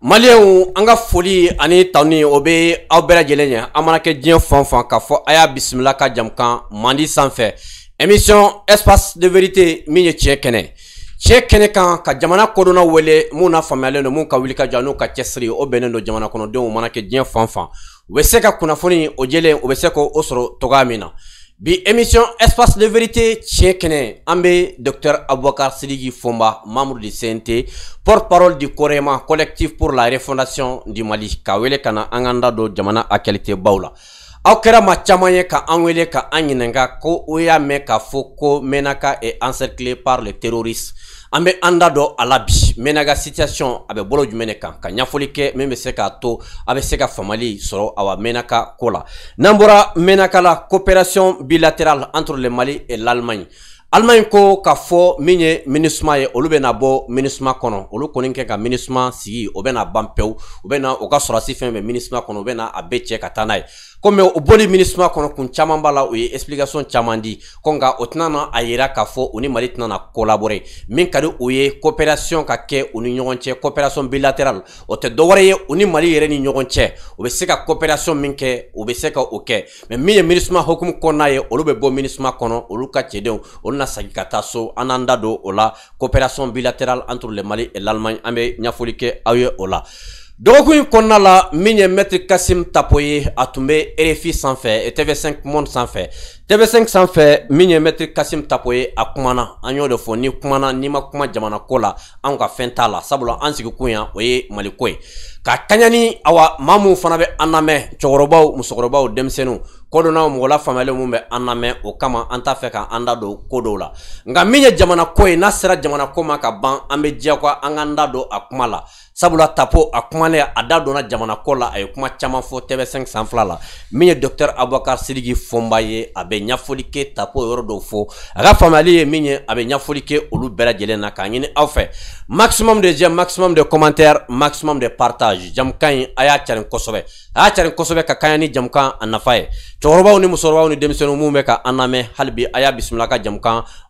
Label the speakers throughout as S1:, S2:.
S1: Maliyɛnw an ka foli ani tanuni o bɛ aw bɛɛ lajɛlen ye an mana kɛ diɲɛ fan fan k'a fɔ a y'a bisimila ka jamukan mandi sanfɛ émission espace de vérité min ye tiɲɛ kɛnɛ tiɲɛ kɛnɛ kan ka jamana kodɔnna wele mun na faamuyalen don mun ka wuli ka jɔ n'u ka cɛsiri o bɛnnen don jamana kɔnɔdenw mana kɛ diɲɛ fan fan u bɛ se ka kunnafoni o jɛlen u bɛ se k'o sɔrɔ cogoya min na bi émission espace de vérité tiɲɛ Ambe, Dr docteur Abouakar Sidi fomba membre du cnt porte-parole du Coréma collectif pour la refondation du mali ka Kana, Anganda, do jamana akalité Baula. ka angwele ka anginenga ko y'a menaka est encerclé par les terroristes. an bɛ an da dɔ a la bi mɛna ka situation a bɛ bolo jumɛn de kan ka ɲɛfɔli kɛ min bɛ se k'a to a bɛ se ka faamuyali sɔrɔ awa mɛnaka ko la n'an bɔra mɛnaka la coopération bilatérale entre le mali et l'allemagne alimaɲi ko k'a fɔ min ye minisuma ye olu bena bɔ minisuma kɔnɔ olu kɔni kɛ ka minisuma sigi o bena ban pewu u bena u ka sɔrɔsi fɛn bɛ minisuma kɔnɔ u bena a bɛɛ cɛ ka taa n'a ye komi o boli minisima kɔnɔ kun caman b'a la o ye explication caman di ko nka o tɛna na a yira k'a fɔ u ni mali tɛna na kolabore min ka di o ye coopération ka kɛ u ni ɲɔgɔn cɛ coopération bilatéral o tɛ dɔwɛrɛ ye u ni mali yɛrɛ ni ɲɔgɔn cɛ u bɛ se ka coopération min kɛ u bɛ se ka o kɛ mɛ min ye minisima hukumu kɔnɔna ye olu bɛ bɔ minisima kɔnɔ olu ka cɛdenw olu na sagi ka taa so an n'an da don o la coopération bilatéral entre le mali et l'allemagne an bɛ ɲɛfɔli kɛ aw ye o la dɔgɔkun in kɔnɔna la min ye mɛtiri kasim tapo ye a tun bɛ rfi sanfɛ tv5 monde sanfɛ tv5 sanfɛ min ye mɛtiri kasim tapo ye a kumana an y'o de fɔ ni kumana n'i ma kuma jamanako la anw ka fɛn t'a la sabula an sigikun yan o ye maliko ye ka kaɲa ni awa maa minw fana bɛ an lamɛn cɛkɔrɔbaw musokɔrɔbaw denmisɛnninw kodɔnnaw mɔgɔ la faamuyalen mun bɛ an lamɛn o kama an t'a fɛ ka an da don ko dɔw la nka min ye jamanako ye n'a sera jamanako ma ka ban an bɛ jɛ ko an k'an da don a kuma la sabula tapo a kumalen a da jamana Kola la a ye kuma caman fɔ tv5 sanfila la min docteur dɔktɛr abubakar sidigi ye a bɛ tapo yɔrɔ dɔw fɔ a ka faamuyali ye min ye a bɛ olu bɛɛ lajɛlen na k'a maximum de jɛ maximum de commentaires maximum de partage jamukan ɲi a y'a carin kosɛbɛ a y'a carin kosɛbɛ ka ni jamukan a nafa cɛkɔrɔbaw ni ni denmisɛnninw mun bɛ ka an lamɛn hali bi a y'a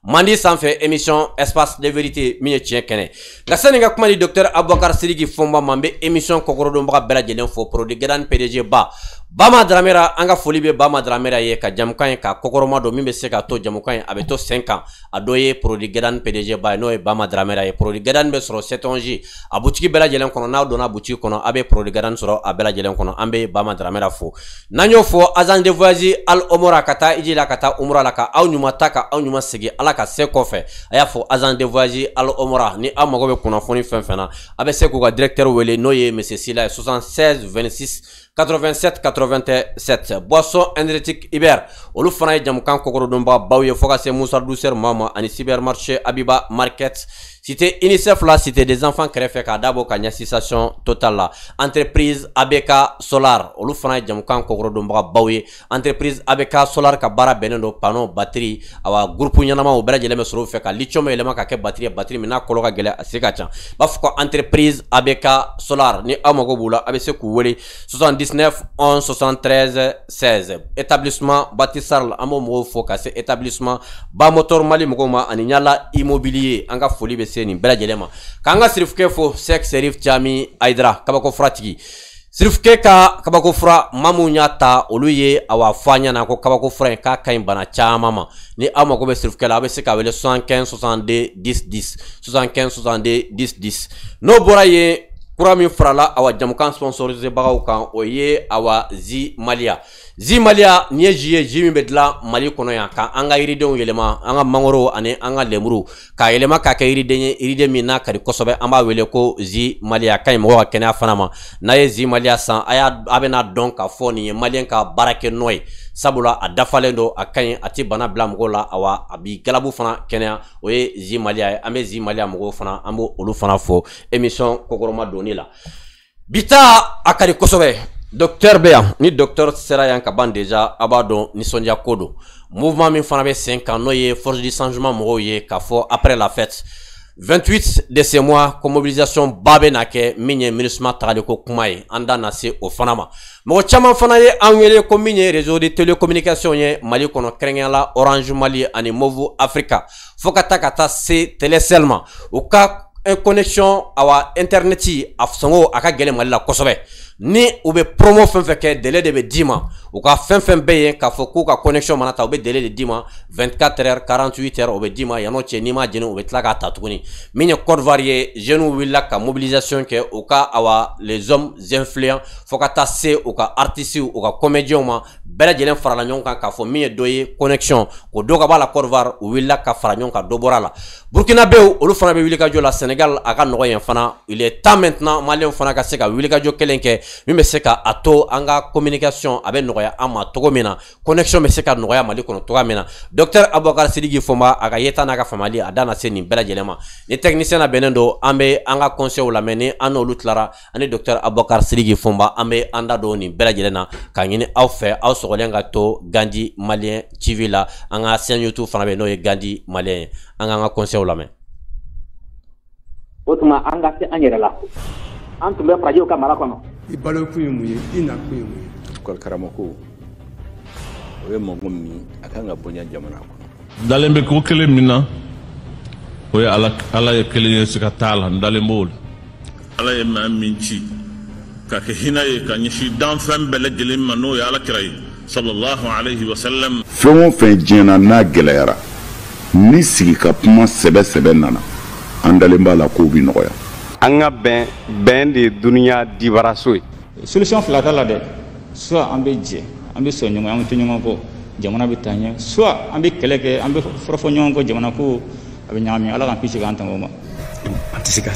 S1: mandi émission espace de vérité Minetien, Kené. Kene kɛnɛ nka docteur abubakar qui émission kɔkɔrɔdonbaga bela fo prodi pdg ba bama dramera an ka foli be bama dramera ye ka jamukan ye ka kɔkɔrɔma don min bɛ se ka to jamukan ye a bɛ to sen a dɔ ye produit gɛdani pdg ba ye ye bama daramera ye produit gɛdani be sɔrɔ setonzi a butigi bɛɛ lajɛlen kɔnɔ n'aw donna butigi kɔnɔ a bɛ produit gɛdani sɔrɔ a bɛɛ lajɛlen kɔnɔ bama daramera fo n'an y'o fɔ agent de voyage al omora ka taa iji la ka taa umra la ka aw ɲuman ta ka aw ɲuman ala ka se kɔfɛ a y'a fɔ agent de voyage al omora ni aw mago bɛ kunnafoni fɛn fɛn a bɛ se k'u ka directeur wele n'o ye monsieur sila 76 26 87 87 boisson énergétique iber olu fana ye jamukan kɔkɔrɔdonbaga baw ye fɔɔ ka se musa dusɛr ma ma ani cyber marché abiba market Cité UNICEF la cité des enfants kɛrɛfɛ Dabo dabɔ ka total la entreprise ABK Solar olu fana ye jamukan kɔkɔrɔdonbagabaw ye entreprise ABK Solar ka baara bɛnnen panneau batterie awa groupe ɲɛnamaw bɛɛ lajɛlen bɛ sɔrɔ u fɛ ka lithium yɛlɛma ka kɛ batterie batterie min n'a gelé ka gɛlɛn entreprise ABK Solar ni amago bula avec ce a 79 11 73 16 établissement bâtisseur an b'o mɔgɔw fo établissement Bamotor Mali mɔgɔw ma Immobilier an ka foli se nin bɛɛ lajɛlen ma k'an ka sirifukɛ fo sek serif cami aidra kabako furatigi sirifukɛ ka kabako fura ma mun y'a ta olu ye awa fɔ a ɲɛna ko kabako fura in k'a ka ɲi bana caaman ma ni aw mago bɛ sirifukɛ la aw be se ka wele 75 10 10 75 n'o bɔra ye kura min farala awa jamukan sponsorisebagaw kan o ye awa zi maliya zi maliya nin ye ji ye ji min bɛ dila mali kɔnɔ yan ka an ka yiridenw yɛlɛma an ka mangoro ani an ka lemuru k'a yɛlɛma k'a kɛ yiriden ye yiriden min n'a kari kosɛbɛ an b'a wele ko zi maliya ka ɲi mɔgɔ ka kɛnɛya fana ma n'a ye zi maliya san a y'a a bɛna dɔn k'a fɔ nin ye maliyɛn ka baarakɛ nɔ ye sabula a dafalen don a ka ɲi a tɛ bana bila mɔgɔw la awa a b'i galabu fana kɛnɛya o ye zi maliya ye an bɛ zi maliya mɔgɔw fana an b'olu fana fo emisɔn kokɔrɔma donni la bi ta a kari kosɛbɛ docteur bɛ yan ni docteur sera yan ka ban deja a b'a dɔn nisɔndiya ko don mouvement min fana bɛ sen kan n'o ye force du changement mɔgɔw ye k'a fɔ après la fête 28 de ce mois ko mobilisation ba bɛ na kɛ min ye MINUSMA tagaliko kuma ye an da na se o fana ma mɔgɔ caman fana ye an wele ko min ye réseau de télécommunication ye mali kɔnɔ kɛrɛnkɛrɛnyala orange mali ani move africa fo ka taa ka taa se telecel ma u ka connexion awa internet a sɔngɔ a ka gɛlɛn mali la kosɛbɛ ni oube promo fin feke délai de be dima, ou ka fin fin beye k'a ka connexion manata oube délai de dima, 24 heures 48 heures oube bɛ d'i yan'o cɛ n'i ma jeni u bɛ tila k'a ta ka mobilisation que ou ka awa les hommes influents foka ka ou ka artiste ou ka comédiens ma bɛɛ lajɛlen farala k'a connexion o doga b'a la Côte d'Ivoire u wulila ka doborala Burkina kan ou bɔra la Burkinabéw Sénégal a ka fana il est temps maintenant malien fana ka se ka min bɛ se ka a to an ka communication a bɛ nɔgɔya an ma cogo min na connection bɛ se ka nɔgɔya mali kɔnɔ cogoya min na docteur abubakar sidiki fɔnba a ka yeta n'a ka faamuyali a da na se nin bɛɛ lajɛlen ma ni technicien labɛnnen don an bɛ an ka conseils lamɛn ni an n'olu tilara ani docteur abubakar sidiki fɔnba an bɛ an da don nin bɛɛ lajɛlen na k'a ɲini aw fɛ aw sɔgɔlen ka to gandi maliyɛn tv la an ka chaîne youtube fana bɛ n'o ye gandi maliyɛn ye an k'an ka conseils lamɛn.
S2: o tuma an ka se an yɛrɛ la an tun bɛ farajiw ka mara kɔnɔ balokun ye mun ye i nakun ye mun ye tukali o ye mɔgɔ min a kan ka bonya jamana kɔnɔ dalen be ko kelen min na o ye ala ye kelen ye siga t'a la n dalen b'o ala ye maa min ci ka kɛ hina ye ka ɲɛsi danfɛn bɛɛ lajɛlen ma n'o ye alakira ye sallallahu alaihi wasallam fɛn o fɛn diɲɛna n'a gɛlɛyara ni sigi ka kuma sɛbɛ nana an dalen b'a la k'o bi nɔgɔya
S1: an ka bɛn bɛn de duniɲa dunuya dibaraso ye solution fila la dɛ soit an be jɛ an be sɔn ɲɔgɔn an to ɲɔgɔn kɔ jamana be taa ɲɛ soit an be kɛlɛ kɛ an be fɔrɔfɔ ɲɔgɔn kɔ jamana ko a be ɲagami ala k'an kisi k'an tanga ma an tɛ se ka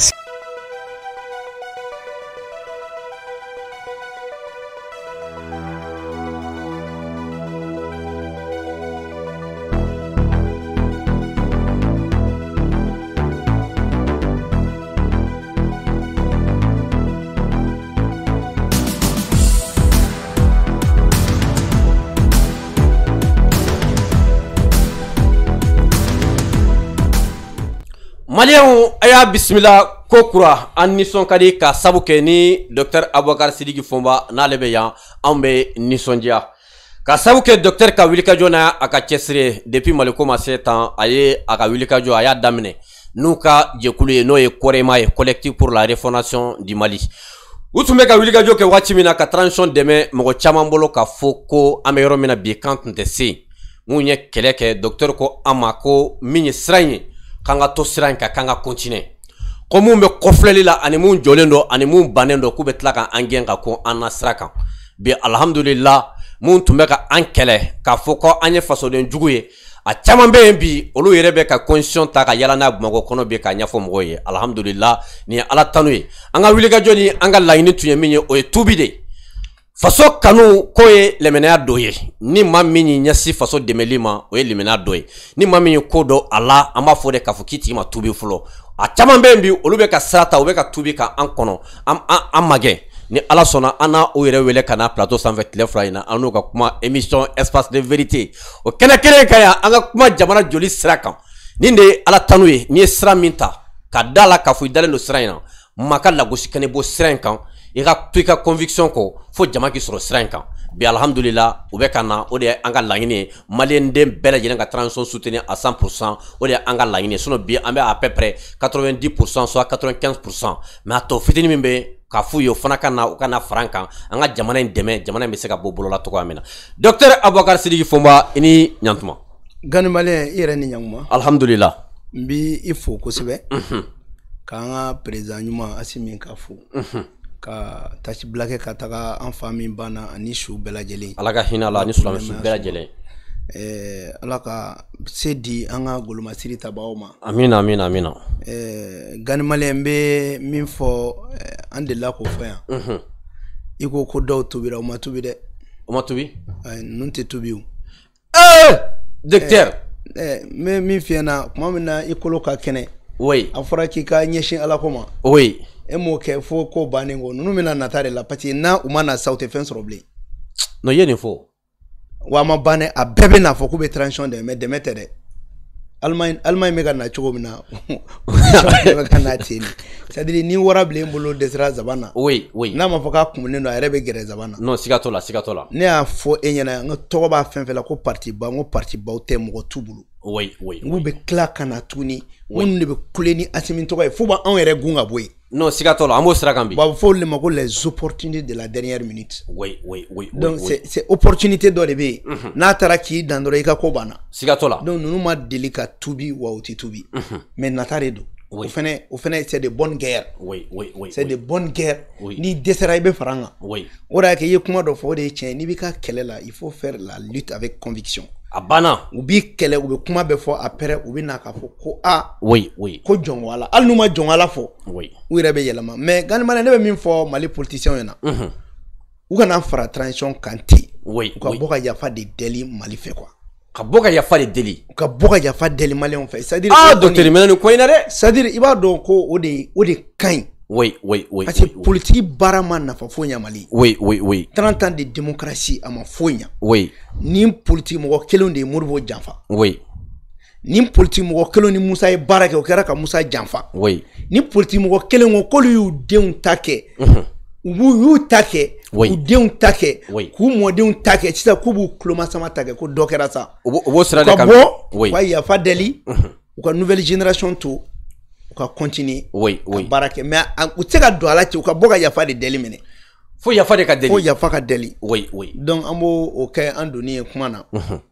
S1: maliyɛnw a y'a bisimila ko kura an nisɔn ka di ka sabu kɛ ni dɔktɛr abubakar sidiki fɔnba n'ale bɛ yan anw bɛ nisɔndiya ka sabu kɛ dɔktɛr ka wulikajɔ n'a a ka cɛsiri depuis maliko ma se tan a ye a ka wulikajɔ a y'a daminɛ n'u ka jɛkulu ye n'o ye kɔrɛma ye collectif pour la refondation du mali u tun bɛ ka wulikajɔ kɛ waati min na ka transition dɛmɛ mɔgɔ caman bolo k'a fɔ ko an bɛ yɔrɔ min na bi kan tun tɛ se mun ye kɛlɛ kɛ dɔktɛr ko an ma ko min ye siran ye k'an ka to sira in kan k'an ka kontine ko mun be kɔfilɛli la ani mun jɔlen dɔ ani mun bannen don k'u be tila ka an gɛn ka ko an na sira kan bi alihamudulila mun tun bɛ ka an kɛlɛ k'a fɔ ko an ye fasoden jugu ye a caaman be yen bi olu yɛrɛ bɛ ka constitution ta ka yala n'a bamakɔ kɔnɔ bi k'a ɲɛfɔ mɔgɔw ye alhamdulila ni ye ala tanu ye an ka wulika wulikajɔ ni an ka laɲini tun ye min ye o ye tubi de ye faso kanu ko ye lɛmɛnɛya dɔ ye ni ma min y'i ɲɛsi faso dɛmɛli ma o ye lɛmɛnɛya dɔ ye ni ma min y'i ko dɔ a la an b'a fɔ de k'a fɔ k'i tigi ma tubi fɔlɔ a caman bɛ yen bi olu bɛ ka sira ta u bɛ ka tubi ka an kɔnɔ an an an ma ni ala sɔnna an n'a o yɛrɛ wele ka na plateau sanfɛ tile fila in na an n'o ka kuma émission espace de vérité o kɛnɛ kelen ka yan an ka kuma jamana joli sira kan nin de ye ala tanu ye n'i ye sira min ta ka da la k'a fɔ i dalen don sira in na maa ka lagosi kɛnɛ bɔ sira in kan il a pris la conviction qu'il faut jama k'i sɔrɔ sira in kan bi alihamudulila u bɛ ka na o de ye an ka laɲini ye maliyɛnden soutenir à 100 pourcent o de ye sinon bi Ambe à peu près 90 soit 95 mais à tout fitinin min bɛ k'a f'u ye o fana ka ou u ka na fara an kan an ka jamana in docteur aboukar sidi Fomba, Ini ni ɲantuma
S2: gani maliyɛn i yɛrɛ ni il faut que bi i quand kosɛbɛ k'an ka président ɲuman ka tasi bila kɛ ka taga an fa min banna ani su bɛɛ lajɛlen ala ka hinɛ la ani silamɛsu bɛɛ lajɛlen eh, ala ka se di an ka golomasiri tabaw ma amina amina amina eh, ganimalen n be min fɔ eh, an delila k'o fɔ yan mm -hmm. i ko ko dɔw tubira o ma tubi dɛ o ma tubi ninnu tɛ tubi eh, ee! docteur eh, n bɛ min f'i ɲɛna tuma min na i kolo ka kɛnɛ oui a fɔra k'i ka ɲɛsin ala ko ma oui e m'o fo ko bannen kɔ ninnu bɛna nata de la parce n'a u ma na sa u ye nin fɔ. wa ma ban a bɛɛ n'a fɔ k'u bɛ transition dɛmɛ dɛmɛ tɛ dɛ alimaɲi alimaɲi bɛ na cogo min na bɛ na ten de ni wara bilen bolo dɛsɛra zaban na. oui oui n'a ma fɔ k'a kumunen don a yɛrɛ bɛ gɛrɛ zaban na. non siga t'o la siga t'o e b'a fɛn fɛn la ko parti ba n parti baw tɛ mɔgɔ t'u bolo. oui oui. n'u bɛ tila na tuguni minnu de bɛ kule ni asimi tɔgɔ fo b'anw yɛrɛ gun ka bɔ Non, Sigatolo, un mot Sragambi. Il faut le mot les opportunités de la dernière minute.
S3: Oui, oui, oui. Donc, oui, c'est oui. opportunité d'Orebe. Mm -hmm.
S2: Natara qui d'Andore et Sigatola. Donc, nous m'a délicat Toubi ou Aoutitoubi. Mm -hmm. Mais Nataredo. Oui. Au fene, au fene, c'est de bonnes guerres. Oui, oui, oui. C'est oui. de bonnes guerres. Oui. Ni Deseraïbe Faranga. Oui. Ora, que y a comment de faire des tiens. Ni bika Kelela. Il faut faire la lutte avec conviction. a banna u b'i kɛlɛ u bɛ kuma bɛɛ fɔ apɛrɛ u bɛ na k'a fɔ ko a oui oui ko jɔnkala hali n'u ma jɔnkala fɔ oui u yɛrɛ bɛ yɛlɛma mais Gani ne bɛ min fɔ Mali politiciens mm -hmm. u kana fara transition kan ten oui u ka bɔ ka yafa de deli Mali fɛ quoi ka bɔ ka yafa de deli u ka bɔ ka yafa deli maliyɛnw fɛ c'est à ah docteur nin mɛna nin ko in na dɛ c'est i b'a dɔn ko o de o de ka
S1: Oui, oui, oui. Parce que oui, Mali. Oui,
S2: de démocratie à ma fonya. Oui. Ni politique mo kelon de Modibo Janfa. Ni politique mo kelon ni Musa e barake o kera ka Musa Janfa. Ni politique mo kelon o kolu yu denw take. Mhm. u yu take. Oui. U denw take. Oui. Ku mɔdenw take sisan k'u b'u tulomasama take ko dɔ kɛra sa. Ka bɔ. Oui. Wa yafa deli. u mhm. ka nouvelle génération to ka kɔntini oui, oui. ka baara kɛ mɛ u tɛ se ka don a cɛ u ka bɔ ka yafa de deli minɛ fo yafa de ka deli fo yafa ka deli oui, oui. donc an b'o o kɛ an donni ye kuma na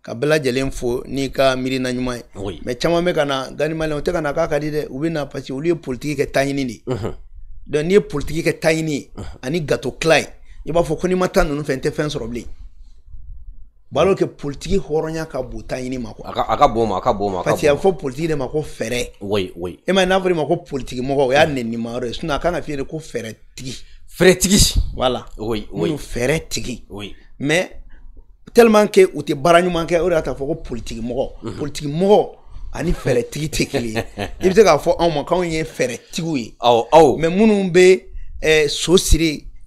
S2: ka bɛɛ lajɛlen fo n'i ka miirina ɲuman ye oui. mɛ caman bɛ ka na ganimaliyɛn u tɛ ka na k'a ka di dɛ u bɛ na parce que olu ye politiki kɛ taɲini de ye donc n'i ye politiki kɛ taɲini ye ani gato kila ye i b'a fɔ ko n'i ma taa ninnu fɛ n tɛ fɛn sɔrɔ bilen balo kɛ politiki hɔrɔnya ka bon taɲini ma
S1: ma a a fɔ
S2: politiki de ma ko fɛɛrɛ e ma n'a fɔra ma ko politiki mɔgɔ o y'a nɛnimayɔrɔ ye sinɔn a kan ka f'i ko fɛɛrɛtigi fɛɛrɛtigi voilà oui oui minnu fɛɛrɛtigi oui mais u tɛ baara ɲuman kɛ o de y'a ta fɔ ko politiki mɔgɔ politiki mɔgɔ ani fɛɛrɛtigi tɛ kelen i bɛ se k'a fɔ anw ma k'anw ye fɛɛrɛtigiw ye awɔ minnu bɛ so siri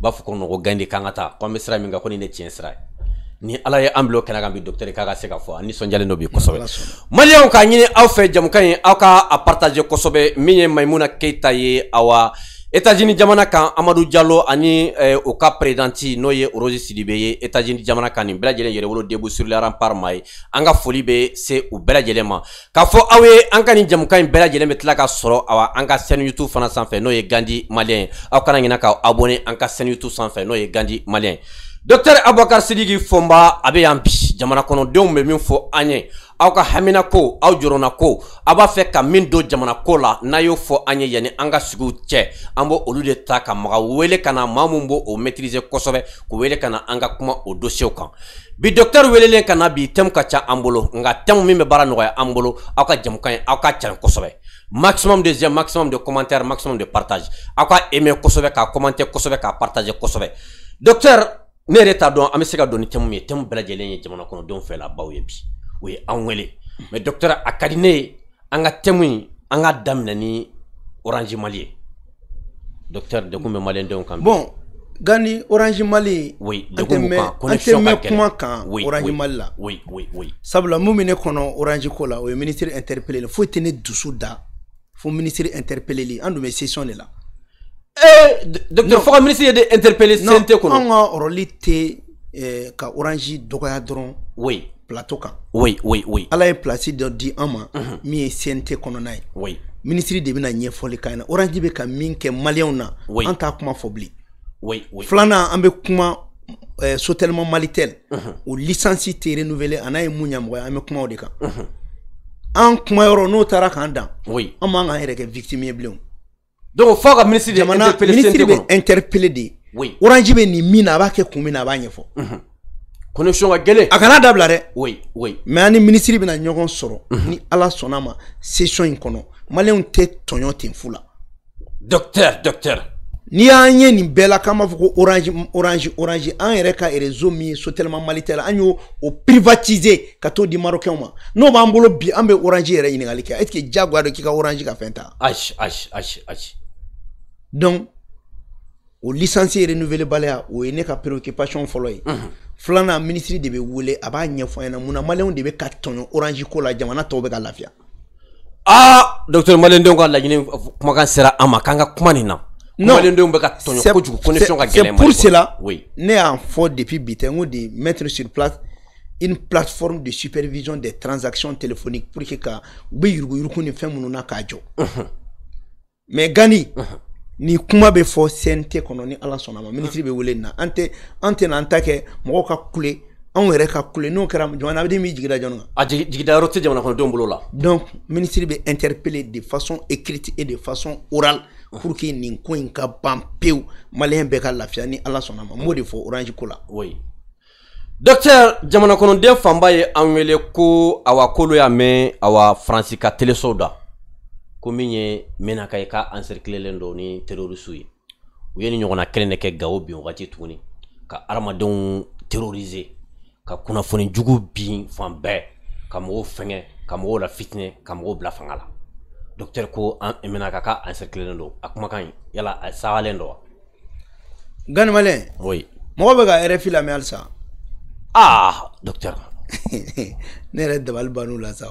S1: b'a fɔ ko ko gandi k'an ka taa ko an bɛ sira min kan ko ni ne tiɲɛ sira ye ni ala ye an bila o kɛnɛ kan bi dɔkitɛri k'a ka se ka fɔ ani nisɔndiyalen dɔ bi kosɛbɛ maliyɛnw k'a ɲini aw fɛ jamukan ye aw ka a partager kosɛbɛ min ye maimuna keyita ye awa etazini jamana kan amadu jalo ani eh, o ka peredanti n'o ye orozi sidibe ye etazini jamana kan nin bɛlajɛlen yɛrɛwolo debu surilaran parma ye an ka foli bɛ se u bɛlajɛlen ma k'a fɔ aw ye an ka nin jamukan ɲi bɛlajɛlen bɛ tila ka sɔrɔ awa an ka sɛni youtube fana sanfɛ n'o ye gandi maliyɛn ye aw kana ɲina ka abone an ka sɛni youtube sanfɛ n'o ye gandi maliyɛn ye dɔktɛr abubakar sidiki fɔnba a bɛ yan bi jamana kɔnɔdenw bɛ min fɔ an ye aw ka hamina ko aw jɔrɔna ko aw b'a fɛ ka min don jamana ko la n'a y'o fɔ an ye yanni an ka sigiw cɛ an b' olu de ta ka maga wele ka na maa min b' o maitirize kosɛbɛ k'o wele ka na an ka kuma o dosiyew kan bi dɔktɛri welelen ka na bi tɛmu ka ca an bolo nka tɛmu min bɛ baara nɔgɔya an bolo aw ka jamukan ye aw ka can kosɛbɛ maximum de j'aime maximum de commentaires maximum de partage aw ka aimer kosɛbɛ ka commenter kosɛbɛ ka partager kosɛbɛ docteur ne reta don amese ka don ni temu mi temu bela jele ni jamana kono don fait la bawe bi oui anwele mais docteur akadine anga temu anga damne ni orange malie docteur de kumbe malende on kambi bon
S2: gani orange mali oui de kumbe connexion ka kele kan, quand orange oui, mala
S3: oui oui oui
S2: sabla mumi ne kono orange kola we ministère interpeller le faut tenir dessous da faut ministère interpeller li en me session là Eh, docteur foka minisiri ye de interpellé sente kɔnɔ anw ka rɔli tɛ eh, ka orange dɔgɔya dɔrɔn oui. plateau kan
S3: oui, oui, oui.
S2: ala ye plasi dɔ di an ma mm -hmm. min ye sente kɔnɔna ye oui. minisiri de bena ɲɛfɔli kan na orange be ka min kɛ maliyɛw na oui. an t'a kuma fɔ bile oui, oui. filanan an be kuma eh, sotɛlema malitel mm -hmm. o lisansi tɛ renouvelé a n'a ye mun ɲamɔgɔya an be kumaw de kan mm -hmm. an kumayɔrɔ n'o taara k'an dan oui. an man k'an yɛrɛ kɛ victime ye bilenw donc fɔ ka minisiri jamana minisiri bɛ interpellé de oui orange bɛ nin min na a b'a kɛ kun min na a b'a ɲɛfɔ connexion ka gɛlɛn a kana dabila dɛ oui oui mais an ni minisiri bɛna ɲɔgɔn sɔrɔ ni ala sɔnna ma session in kɔnɔ maliyɛnw tɛ tɔɲɔ ten fu la docteur docteur n'i y'an ye nin bɛɛ la k'an b'a fɔ ko orange orange orange an yɛrɛ ka réseau min ye sotellement mali tɛ la an y'o o privatiser ka t'o di marocains ma n'o b'an bolo bi an bɛ orange yɛrɛ ɲininkali kɛ est ce que diyagoya don k'i ka orange ka fɛn ta
S3: ayi ayi ayi ayi
S2: donc au licencié renouvelé renouvelebaliya o il n'est qu'à préoccupation fɔlɔ ye filanan ministre de bɛ wele a b'a ɲɛfɔ an de bɛ orange ko la jamana tɔw bɛ ka lafiya.
S1: aa docteur maliyɛndenw ka laɲini sera amakanga ma k'an ka non connexion c'est pour cela
S2: Né en faute depuis bi tɛ de mettre sur place une plateforme de supervision des transactions téléphoniques pour que ka u bɛ yuruguyurugu ni fɛn mais gani. ni kuma bɛ fɔ cnt kɔnɔ ni ala sɔnna ma ah. ministiri bɛ wele na an tɛ an tɛ n'an ta kɛ mɔgɔw ka kule anw yɛrɛ ka kule n'o kɛra jamanaden min jigira jɔnni kan.
S1: a jigida yɔrɔ tɛ jamana kɔnɔdenw bolo la.
S2: donc minisiri bɛ interpeller de façon écrite et de façon orale ah. pour que nin ko in ka ban pewu maliyɛn bɛɛ ka lafiya ni ala sɔnna ma n b'o de fɔ orange ko la. oui docteur
S1: jamana kɔnɔden fanba ye an wele ko awa kolo y'a mɛn awa faransi ka telesow da ko min ye mena ka i ka ansɛrikilelen dɔ ni terorisu ye u ye ni ɲɔgɔnna kelen de kɛ gawo bin wagati tuguni ka adamadenw terorize ka kunnafoni jugu bin fan bɛɛ ka mɔgɔw fɛngɛ ka mɔgɔw la fitinɛ ka mɔgɔw bila fanga la docteur ko an mena ka ka ansɛrikilelen a kumakan ɲi yala a sagalen dɔ wa
S2: ganimalen oui mɔgɔ bɛ ka rfi lamɛn halisa ah docteur ne yɛrɛ dabali ban'u la sa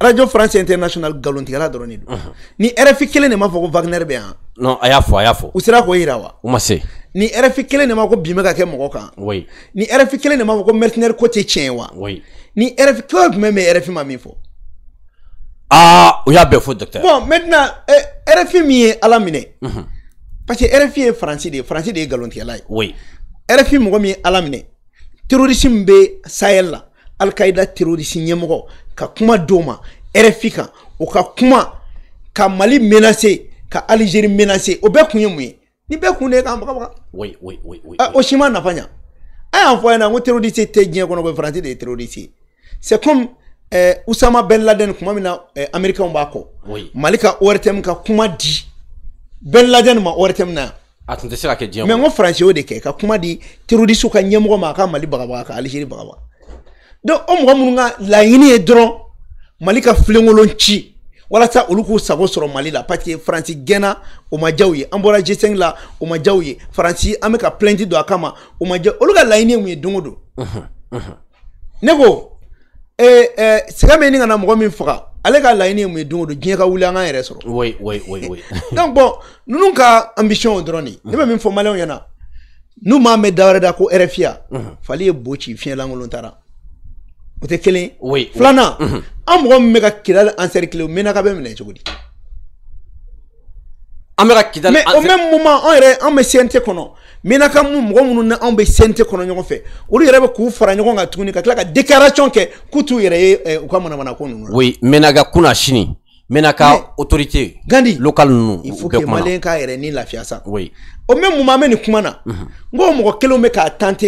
S2: radio france international galontigɛla dɔrɔn de don ni rfi kelen de m'a fɔ ko wagner bɛ yan
S1: non a y'a fɔ a y'a fɔ u sera k'o yira wa u ma se
S2: ni rfi kelen de m'a ko bin bɛ ka kɛ mɔgɔ kan oui ni rfi kelen de m'a fɔ ko mercenaire ko tɛ tiɲɛ wa oui ni rfi kelen jumɛn bɛ rfi ma min fɔ
S1: aa ah, u y'a bɛɛ fɔ docteur bon
S2: maintenant eh, rfi min ye ala minɛ uh -huh. parce que rfi ye faransi de ye faransi de ye galontigɛla ye oui rfi mɔgɔ min ye ala minɛ terorisi bɛ sahel la alkaida terorisi ɲɛmɔgɔ ka kuma Doma, ma o ka kuma ka mali menacer ka Algérie menacer o ni a de c'est comme usama euh, ben laden kuma mina na euh, Oui. Malika b'a mali ka ka kuma ben laden ma Oretemna. na a la mais de ka kuma di terroriste, ka ma ka mali donc o mɔgɔ minnu ka laɲini ye dɔrɔn mali ka filenkolon ci walasa olu k'u sago sɔrɔ mali la parce que faransi gɛnna o ma diya u ye an bɔra g5 la o ma diya u ye faransi an bɛ ka plainte don a kama o ma diya olu ka laɲini ye mun ye don o don ne ko sɛgɛ bɛ ɲini ka na mɔgɔ min faga ale ka laɲini ye mun ye don o don diɲɛ ka wuli an k'an yɛrɛ sɔrɔ oui oui oui oui donc bon ninnu ka ambition o dɔrɔn de ne bɛ min fɔ maliyɛnw ɲɛna n'u m'a mɛn dawɛrɛ da ko rfi ya fali ye bo ci fiɲɛ lankolon taara O tɛ kelen
S3: oui filanan unhun
S2: an mɔgɔ min bɛ ka Kidali encercler o Ménaka bɛ minɛ cogo di mais au même moment anw yɛrɛ en bɛ kono. kɔnɔ Ménaka mun mɔgɔ minnu n'anw bɛ CNT kɔnɔ ɲɔgɔn fɛ olu yɛrɛ bɛ k'u fara ɲɔgɔn kan tuguni ka tila ka déclaration kɛ k'u t'u yɛrɛ ye ɛ u ka manamana ko ninnu
S1: na oui Ménaka kunun a sini autorité Gandi local ninnu il faut que maliyɛn
S2: k'a yɛrɛ ni lafiya sa oui au même moment an bɛ nin kuma na unhun n ko tenter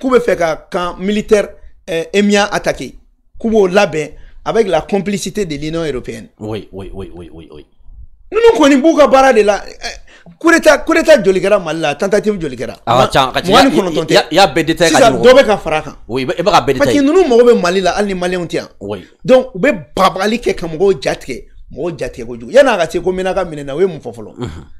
S2: k'u bɛ fɛ ka camp militaire eh, Emia attaqué. Kubo labɛn avec la complicité de l'Union européenne.
S3: Oui, oui, oui, oui, oui, oui.
S2: Nous connaissons beaucoup à de la. Eh, kureta kureta la tentative ah, A Il y a nous nous, nous y'a nous, ka
S1: Oui, nous nous, Parce que
S2: nous ni nous, Donc nous nous, Nous nous, yan'a nous, ko Minaka nous, je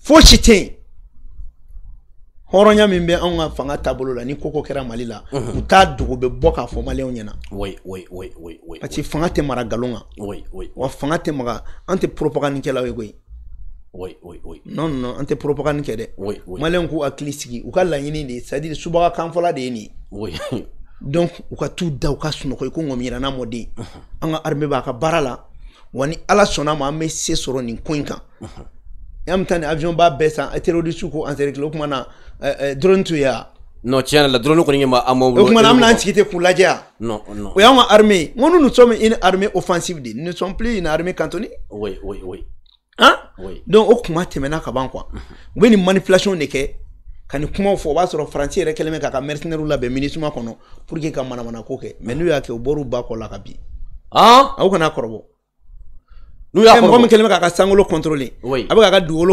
S2: fosi tɛ yen hɔrɔnya min bɛ anw ka fanga taabolo la ni koko kɛra mali la u t'a dogo bɛ bɔ k'a fɔ maliyɛnw
S3: ɲɛna parce que fanga
S2: tɛ mara nkalon kan wa fanga tɛ maga an tɛ propagandikɛlaw ye koyi non non an tɛ propagande kɛ dɛ maliyɛnw k'u hakili sigi u ka laɲini de ye c'est à dire subaga kanfɔla de ye nin ye donc u ka t'u da u ka sunɔgɔ i ko ŋɔmiyɛnana mɔden an ka armée b'a ka baara la wa ni ala sɔnna ma an bɛ se sɔrɔ nin ko in kan an bɛ taa ni avion ba bɛɛ san terroriste ko an sɛri o kumana eh, eh, drone to ya
S1: non tiens la drone kɔni ma an m'o o kumana an bɛna an sigi
S2: ten k'u lajɛ yan
S1: non non o
S2: y'anw armée n nous nous sommes une armée offensive de nous ne sommes plus une armée cantonnée
S1: oui oui oui
S2: hein oui donc o kuma tɛmɛna ka ban quoi u manipulation de kɛ ka nin kumaw fɔ o b'a sɔrɔ faransi yɛrɛ kɛlen bɛ k'a ka mercenaires labɛn minisuma kɔnɔ pour que ka manamanako kɛ mais n'u y'a kɛ u bɔr'u ba kɔ la ka bin hein? ah aw kana kɔrɔbɔ nous y avons min les bɛ k'a ka contrôler oui a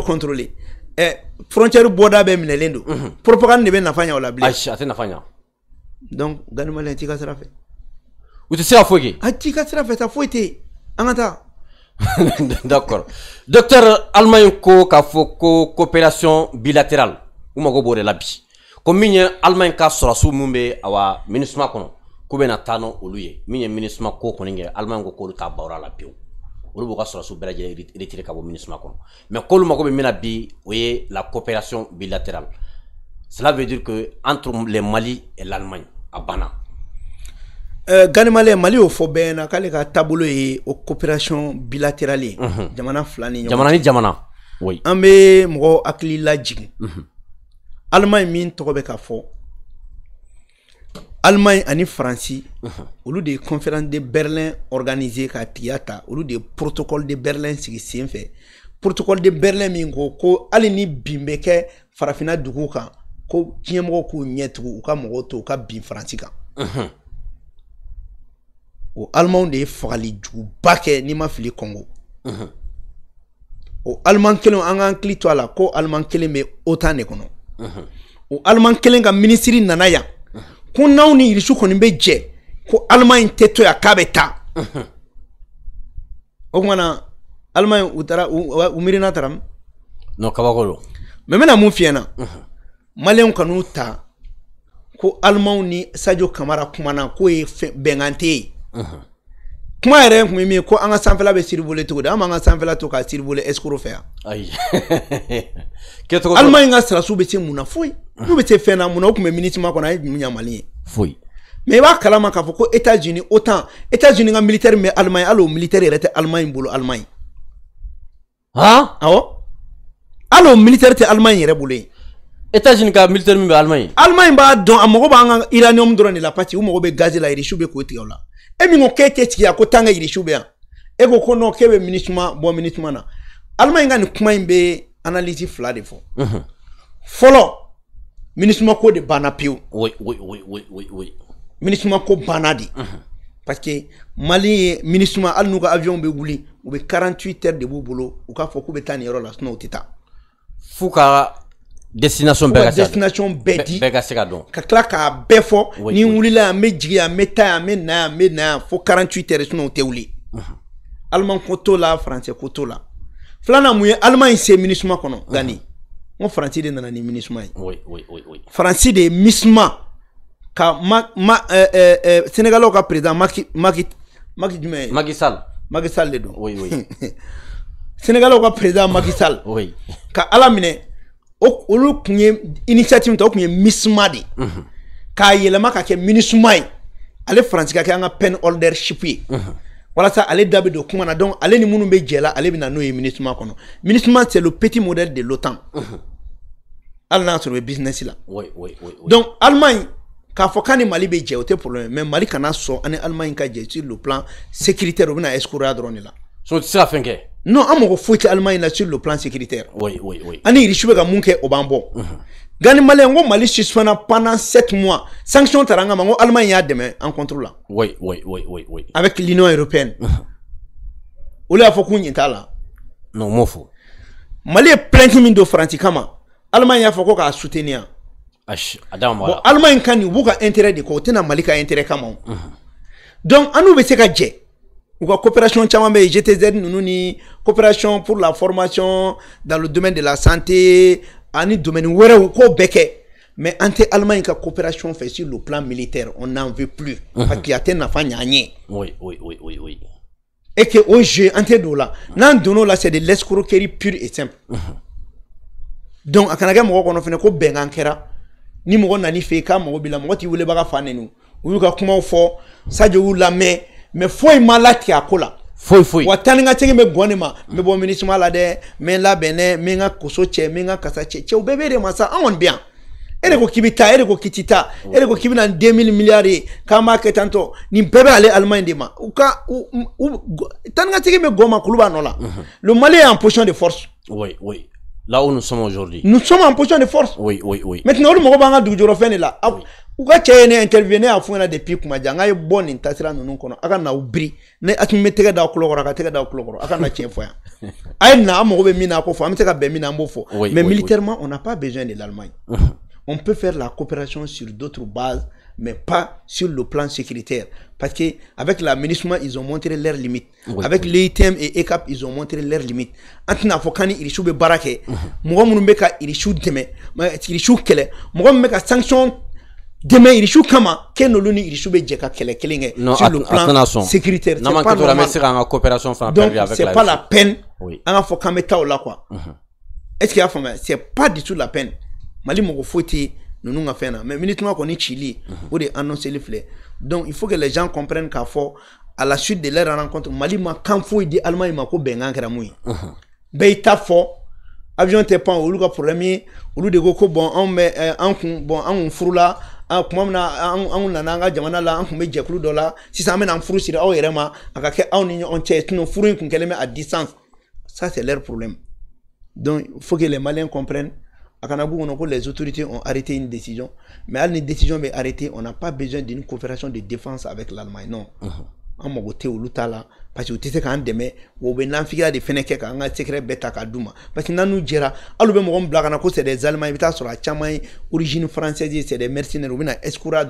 S2: contrôler eh, frontière border, ben minɛlen mhm. propagande ben n'afanya nafa ɲɛ la blé. Ah, a nafanya. donc Gani maliyɛn t'i ka sera fait ou tu se ka foyi kɛ d'accord docteur
S1: Allemagne kafoko, k'a coopération bilatérale ou mago bore la bi ko min Allemagne ka sɔrasiw awa MINUSMA kɔnɔ k'u bɛna taa n'olu MINUSMA ko kɔni Allemagne ko k'olu t'a la olu b'u ka sɔrɔsiw bɛɛ lajɛlen le ka bɔ MINUSMA kɔnɔ mais k'olu mago bɛ min bi o la coopération bilatérale cela veut dire que entre le Mali et l'Allemagne a banna
S2: euh, Gani Mali y'o fɔ bɛɛ na k'ale ka taabolo ye o coopération bilatérale ye unhun jamana fila jamana ni
S1: jamana oui
S2: an bɛ akli la lajigin Allemagne min tɔgɔ bɛ ka fɔ allemagne ani faransi olu de ye conférence de berlin organisé ka tigiya ta olu de ye protocole de berlin sigi sen fɛ protocole de berlin min ko ko hali ni bin bɛ kɛ farafina dugu kan ko diɲɛmɔgɔ k'u ɲɛtugu u ka mɔgɔw to u ka bin faransi kan o alimanw de ye fagali juguba kɛ n'i ma fili kɔngo o aliman kelen an k'an hakili to a la ko aliman kelen bɛ otan de kɔnɔ o aliman kelen ka minisiri nana yan ko n'aw ni irisi kɔni bɛ jɛ ko alimaɲi tɛ to yan k'a bɛ taa o kumana alimaɲi u taara u miirina tara min non kabako don mɛ n bɛna mun fiyɛ maliyɛnw kan'u ta ko alimaw ni sajo kamara kumana k'o ye bɛnkan ye kuma yɛrɛ tun ye min ye ko an ka sanfɛla bɛ siribole cogo di an b'an ka sanfɛla to k'a siribole ɛsikoro fɛ yan ayi alimaɲi ka sirasiw bɛ se mun na foyi n'u bɛ se fɛn na mun na o tun bɛ minisima kɔnɔ a ye mun ɲamali ye. foyi. mɛ i b'a kalama k'a fɔ ko etats-unis otan etats-unis ka militɛri min bɛ alimaɲi hali o militɛri yɛrɛ tɛ alimaɲi bolo alimaɲi. han. awɔ hali o militɛri tɛ alimaɲi yɛrɛ bolo yen. etats-unis ka militɛri min bɛ alimaɲi. alimaɲi b'a dɔn a mago b'an ka iraniyɔmu dɔrɔn de la parce que u mago bɛ gazi la irisiw bɛ k'o tigɛ o la e min ko k'e tɛ sigi yan ko tant que irisiw bɛ yan e ko ko non k'e bɛ minisima bɔ minisima na alimaɲi ka nin kuma in bɛ analyse fila de fɔ. Mhm. fɔlɔ. Ministre de Banapio.
S3: Oui, oui, oui, oui, oui, oui.
S2: de. Uh-huh. Parce que Mali est Al Nuga avion be wuli ou be 48 heures de boulot, ou k'a fɔ k'u bɛ destination bega destination Bedi bega ka ni wulila metta 48 heures de u tɛ wuli. Aliman la n ko de nana ni oui, oui. de ma ma Président euh euh sénégal maki dedans. Oui, de Sénégal sɛnɛgalɛw président Oui. ka ala initiative mhm. k'a yele ministre pen voilà ça, allez d'abord de Koumana. Donc, allez, nous nous mettons là, allez, nous nous ministres. Ministre, c'est le petit modèle de l'OTAN. Uh-huh. Allez, nous sommes business là. Oui, oui, oui. Donc, Allemagne, quand il faut Mali ait un problème, mais Mali, quand il y a un problème, Allemagne, quand il y a un sécuritaire, il y a un escourage là. So ti se non an mago foyi l'Allemagne alemagne sur le plan sécuritaire.
S3: oui oui oui.
S2: ani ils bɛ ka mun kɛ o b'an bɔ. gani maliyɛn ko mali suspend pendant sept mois sanction taranga mango Allemagne demain en contrôle.
S3: oui oui oui oui oui.
S2: avec l'union européenne. olu les fɔ k'u ɲɛ t'a non m'o fɔ. mali de plainte min de faransi kama alemagne y'a fɔ soutenir. ayi a d'a ma. bon alemagne ka intérêt de côté, na malika intérêt comme mhm. donc an be bɛ se ka jɛ ou coopération caman bɛ yen GTZ nous coopération pour la formation dans le domaine de la santé ani domaine wɛrɛw ou k'o bɛɛ mais entre tɛ Allemagne coopération fait sur le plan militaire on n'en veut plus mhm. parce que a tɛ nafa oui oui oui oui oui. et que au jeu entre dollars don o là n'an c'est de l'escroquerie pure et simple. Mhm. donc à kana moi mɔgɔ kɔnɔ ko bɛnkan ni mɔgɔ nan'i fɛ yen k'a mago b'i la mɔgɔ t'i welebaga fa nɛni o u y'u ka mɛ foyi ma latigɛ a ko la foyi foyi wa tani ka segin bɛ gɔn de ma n bɛ bɔ minisima la dɛ n bɛ n labɛn dɛ n bɛ n ka koso cɛ n bɛ n ka kasa cɛ cɛw bɛɛ bɛ de ma sa an kɔni bɛ yan e de ko k'i bɛ taa e de ko k'i ti taa e de ko k'i bɛ na ni deux mille milliards ye k'an b'a kɛ tan tɔ nin bɛɛ bɛ ale Allemagne de ma u ka u u tani ka segin bɛ gɔn ma kulu b'a nɔ la le Mali est en position de force.
S3: oui oui Là où nous sommes aujourd'hui. Nous sommes
S2: en position de force.
S3: Oui, oui, oui.
S2: Maintenant, nous avons un doujoro fin là. Ah, ou quand tu es intervenu à fond depuis que ma janga est bonne intasira nous nous connaissons. Akan na ubri. Ne a-t-il tega da okologora, ka tega da okologora. Akan na tien foya. Aïe na amogo be mina ko fo, am tega be mina mbo fo. Mais militairement, on n'a pas besoin de l'Allemagne. on peut faire la coopération sur d'autres bases mais pas sur le plan sécuritaire. Parce qu'avec l'aménagement, ils ont montré leurs limites. Oui, avec oui. l'ITM et ECAP, ils ont montré leurs limites. Antina Fokani, il échoue Barake. Moi, mon mec, il échoue demain. Il échoue Kele. Moi, mon mec, sanction demain, il échoue comment Kenolouni Oluni, il échoue Djeka Kele. Kele, sur le plan sécuritaire. Non, mais quand on a mis
S1: en coopération Donc, c'est pas la peine. Oui.
S2: An Fokame Tao là, quoi. Mhm. Est-ce qu'il y a C'est pas du tout la peine. Mali, mon foyer ninnu non. fɛn Mais mɛ minituma kɔni Chili, mhm. o de ye annoncer filɛ donc il faut que les gens comprennent qu'à fɔ à la suite de leur rencontre Mali ma kan il dit Allemagne ma ko bɛnkan kɛra mun ye bɛɛ ta fɔ avion tɛ pas. olu ka problème de ko bon en mais en ɛɛ bon kun bɔn En kun furula an tuma min na an anw nana an ka jamana la an kun bɛ jɛkulu dɔ la sisan an bɛna a ka kɛ aw ni ɲɔgɔn cɛ sinon furu à distance ça c'est leur problème donc il faut que les Maliens comprennent à les autorités ont arrêté une décision. Mais à une décision mais arrêtée, on n'a pas besoin d'une coopération de défense avec l'Allemagne. Non. on mago tɛ olu là, parce que tu sais quand demain, dɛmɛ wa u bɛ des de fɛnɛ kɛ k'an secret parce que nous dira alors hali u c'est des Allemands i sont sur origine française c'est des mercenaires on va escoura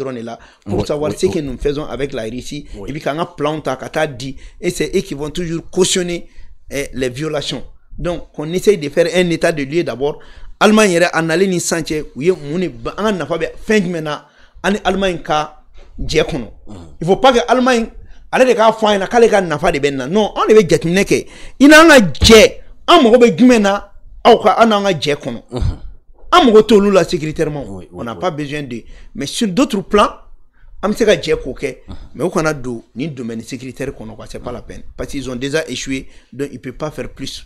S2: pour savoir ce que nous faisons avec la Russie et puis quand ka plante ta ka di et c'est eux qui vont toujours cautionner eh, les violations donc on essaye de faire un état de lieu d'abord Allemagne yɛrɛ a nalen ni san cɛ u ye mun de an ka nafa bɛ fɛn jumɛn na ani Allemagne ka jɛ kɔnɔ mm. il faut pas que Allemagne ale de k'a fɔ an ɲɛna k'ale ka nafa de bɛ na non anw de bɛ jateminɛ kɛ i n'an ka jɛ an mago bɛ jumɛn na aw ka an n'an ka jɛ kɔnɔ an mago t'olu la sécuritairement on n'a pas besoin de mais sur d'autres plans an bɛ se ka jɛ k'o kɛ mais u kana don ni domaine sécuritaire kɔnɔ quoi c'est pas la peine parce qu'ils ont déjà échoué donc ils peuvent pas faire plus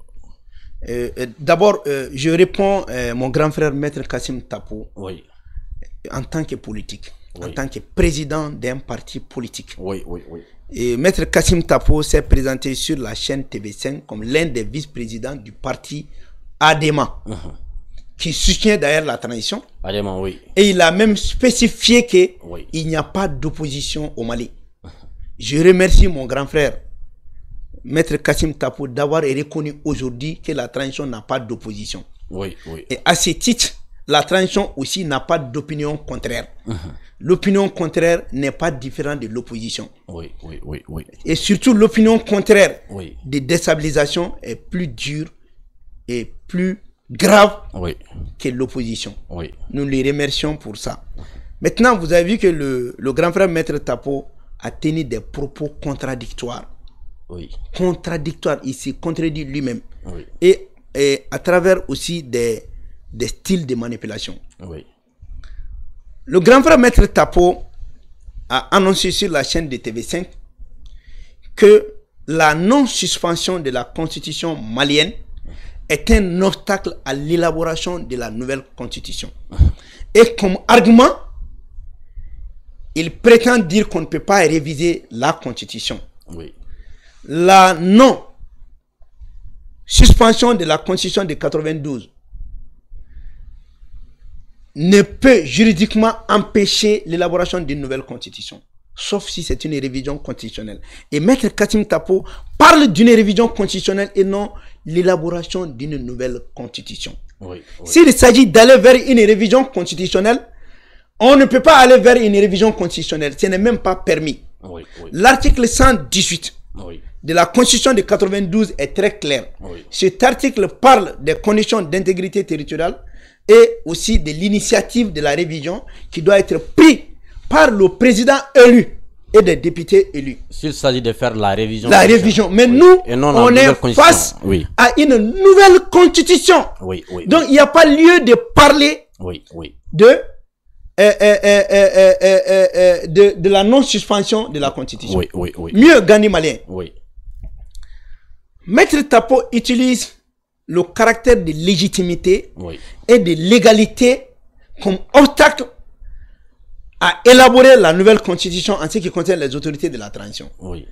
S2: Euh, euh, d'abord, euh, je réponds mon grand frère Maître Kassim Tapo. En tant que politique, en tant que président d'un parti politique. Oui, oui, oui. Et Maître Kassim Tapo s'est présenté sur la chaîne TV5 comme l'un des vice-présidents du parti ADEMA, uh-huh. qui soutient d'ailleurs la transition. ADEMA, oui. Et il a même spécifié qu'il n'y a pas d'opposition au Mali. Je remercie mon grand frère Maître Kassim Tapo d'avoir reconnu aujourd'hui que la transition n'a pas d'opposition.
S3: Oui, Et
S2: à ce titre, la transition aussi n'a pas d'opinion contraire. Uh-huh. L'opinion contraire n'est pas différente de l'opposition. Oui, oui, oui, oui. Et surtout, l'opinion contraire de déstabilisation est plus dure et plus grave que l'opposition. Oui. Nous les remercions pour ça. Maintenant, vous avez vu que le, le grand frère Maître Tapo a tenu des propos contradictoires contradictoire. ici, contredit lui-même. Et, à travers aussi des, des styles de manipulation. Le grand frère Maître Tapo a annoncé sur la chaîne de TV5 que la non-suspension de la constitution malienne est un obstacle à l'élaboration de la nouvelle constitution. Et comme argument, il prétend dire qu'on ne peut pas réviser la constitution. Oui la non-suspension de la Constitution de 92 ne peut juridiquement empêcher l'élaboration d'une nouvelle constitution, sauf si c'est une révision constitutionnelle. Et Maître Katim Tapo parle d'une révision constitutionnelle et non l'élaboration d'une nouvelle constitution. S'il s'agit d'aller vers une révision constitutionnelle, on ne peut pas aller vers une révision constitutionnelle. Ce n'est même pas permis. L'article 118 de la Constitution de 92 est très clair. Cet article parle des conditions d'intégrité territoriale et aussi de l'initiative de la révision qui doit être prise par le président élu et des députés élus.
S1: S'il s'agit de faire la révision. La
S2: révision. Mais nous, on est face à une nouvelle constitution. Donc, il n'y a pas lieu de parler de eh, eh, eh, de, de la non-suspension de la Constitution. Oui, oui, oui. Mieux, Gandhi malien. Oui. Maître Tapo utilise le caractère de légitimité et de légalité comme obstacle à élaborer la nouvelle constitution en ce qui concerne les autorités de la transition. Oui.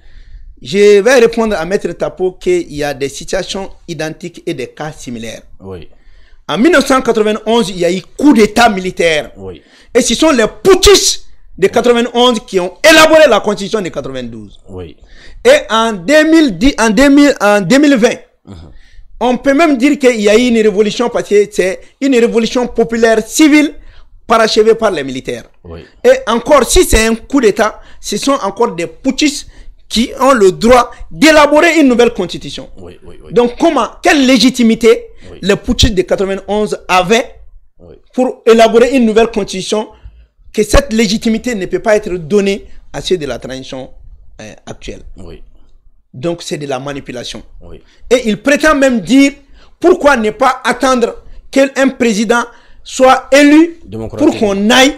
S2: Je vais répondre à Maître Tapo qu'il y a des situations identiques et des cas similaires. Oui. En 1991, il y a eu coup d'État militaire. Oui. Et ce sont les putschistes de 91 qui ont élaboré la constitution de 92. Oui. Et en, 2010, en, 2000, en 2020, uh-huh. on peut même dire qu'il y a eu une révolution parce que c'est une révolution populaire civile parachevée par les militaires. Et encore, si c'est un coup d'État, ce sont encore des putschistes qui ont le droit d'élaborer une nouvelle constitution. Donc comment, quelle légitimité le putsch de 91 avait pour élaborer une nouvelle constitution que cette légitimité ne peut pas être donnée à ceux de la transition euh, actuelle. Donc c'est de la manipulation. Et il prétend même dire pourquoi ne pas attendre qu'un président soit élu pour qu'on aille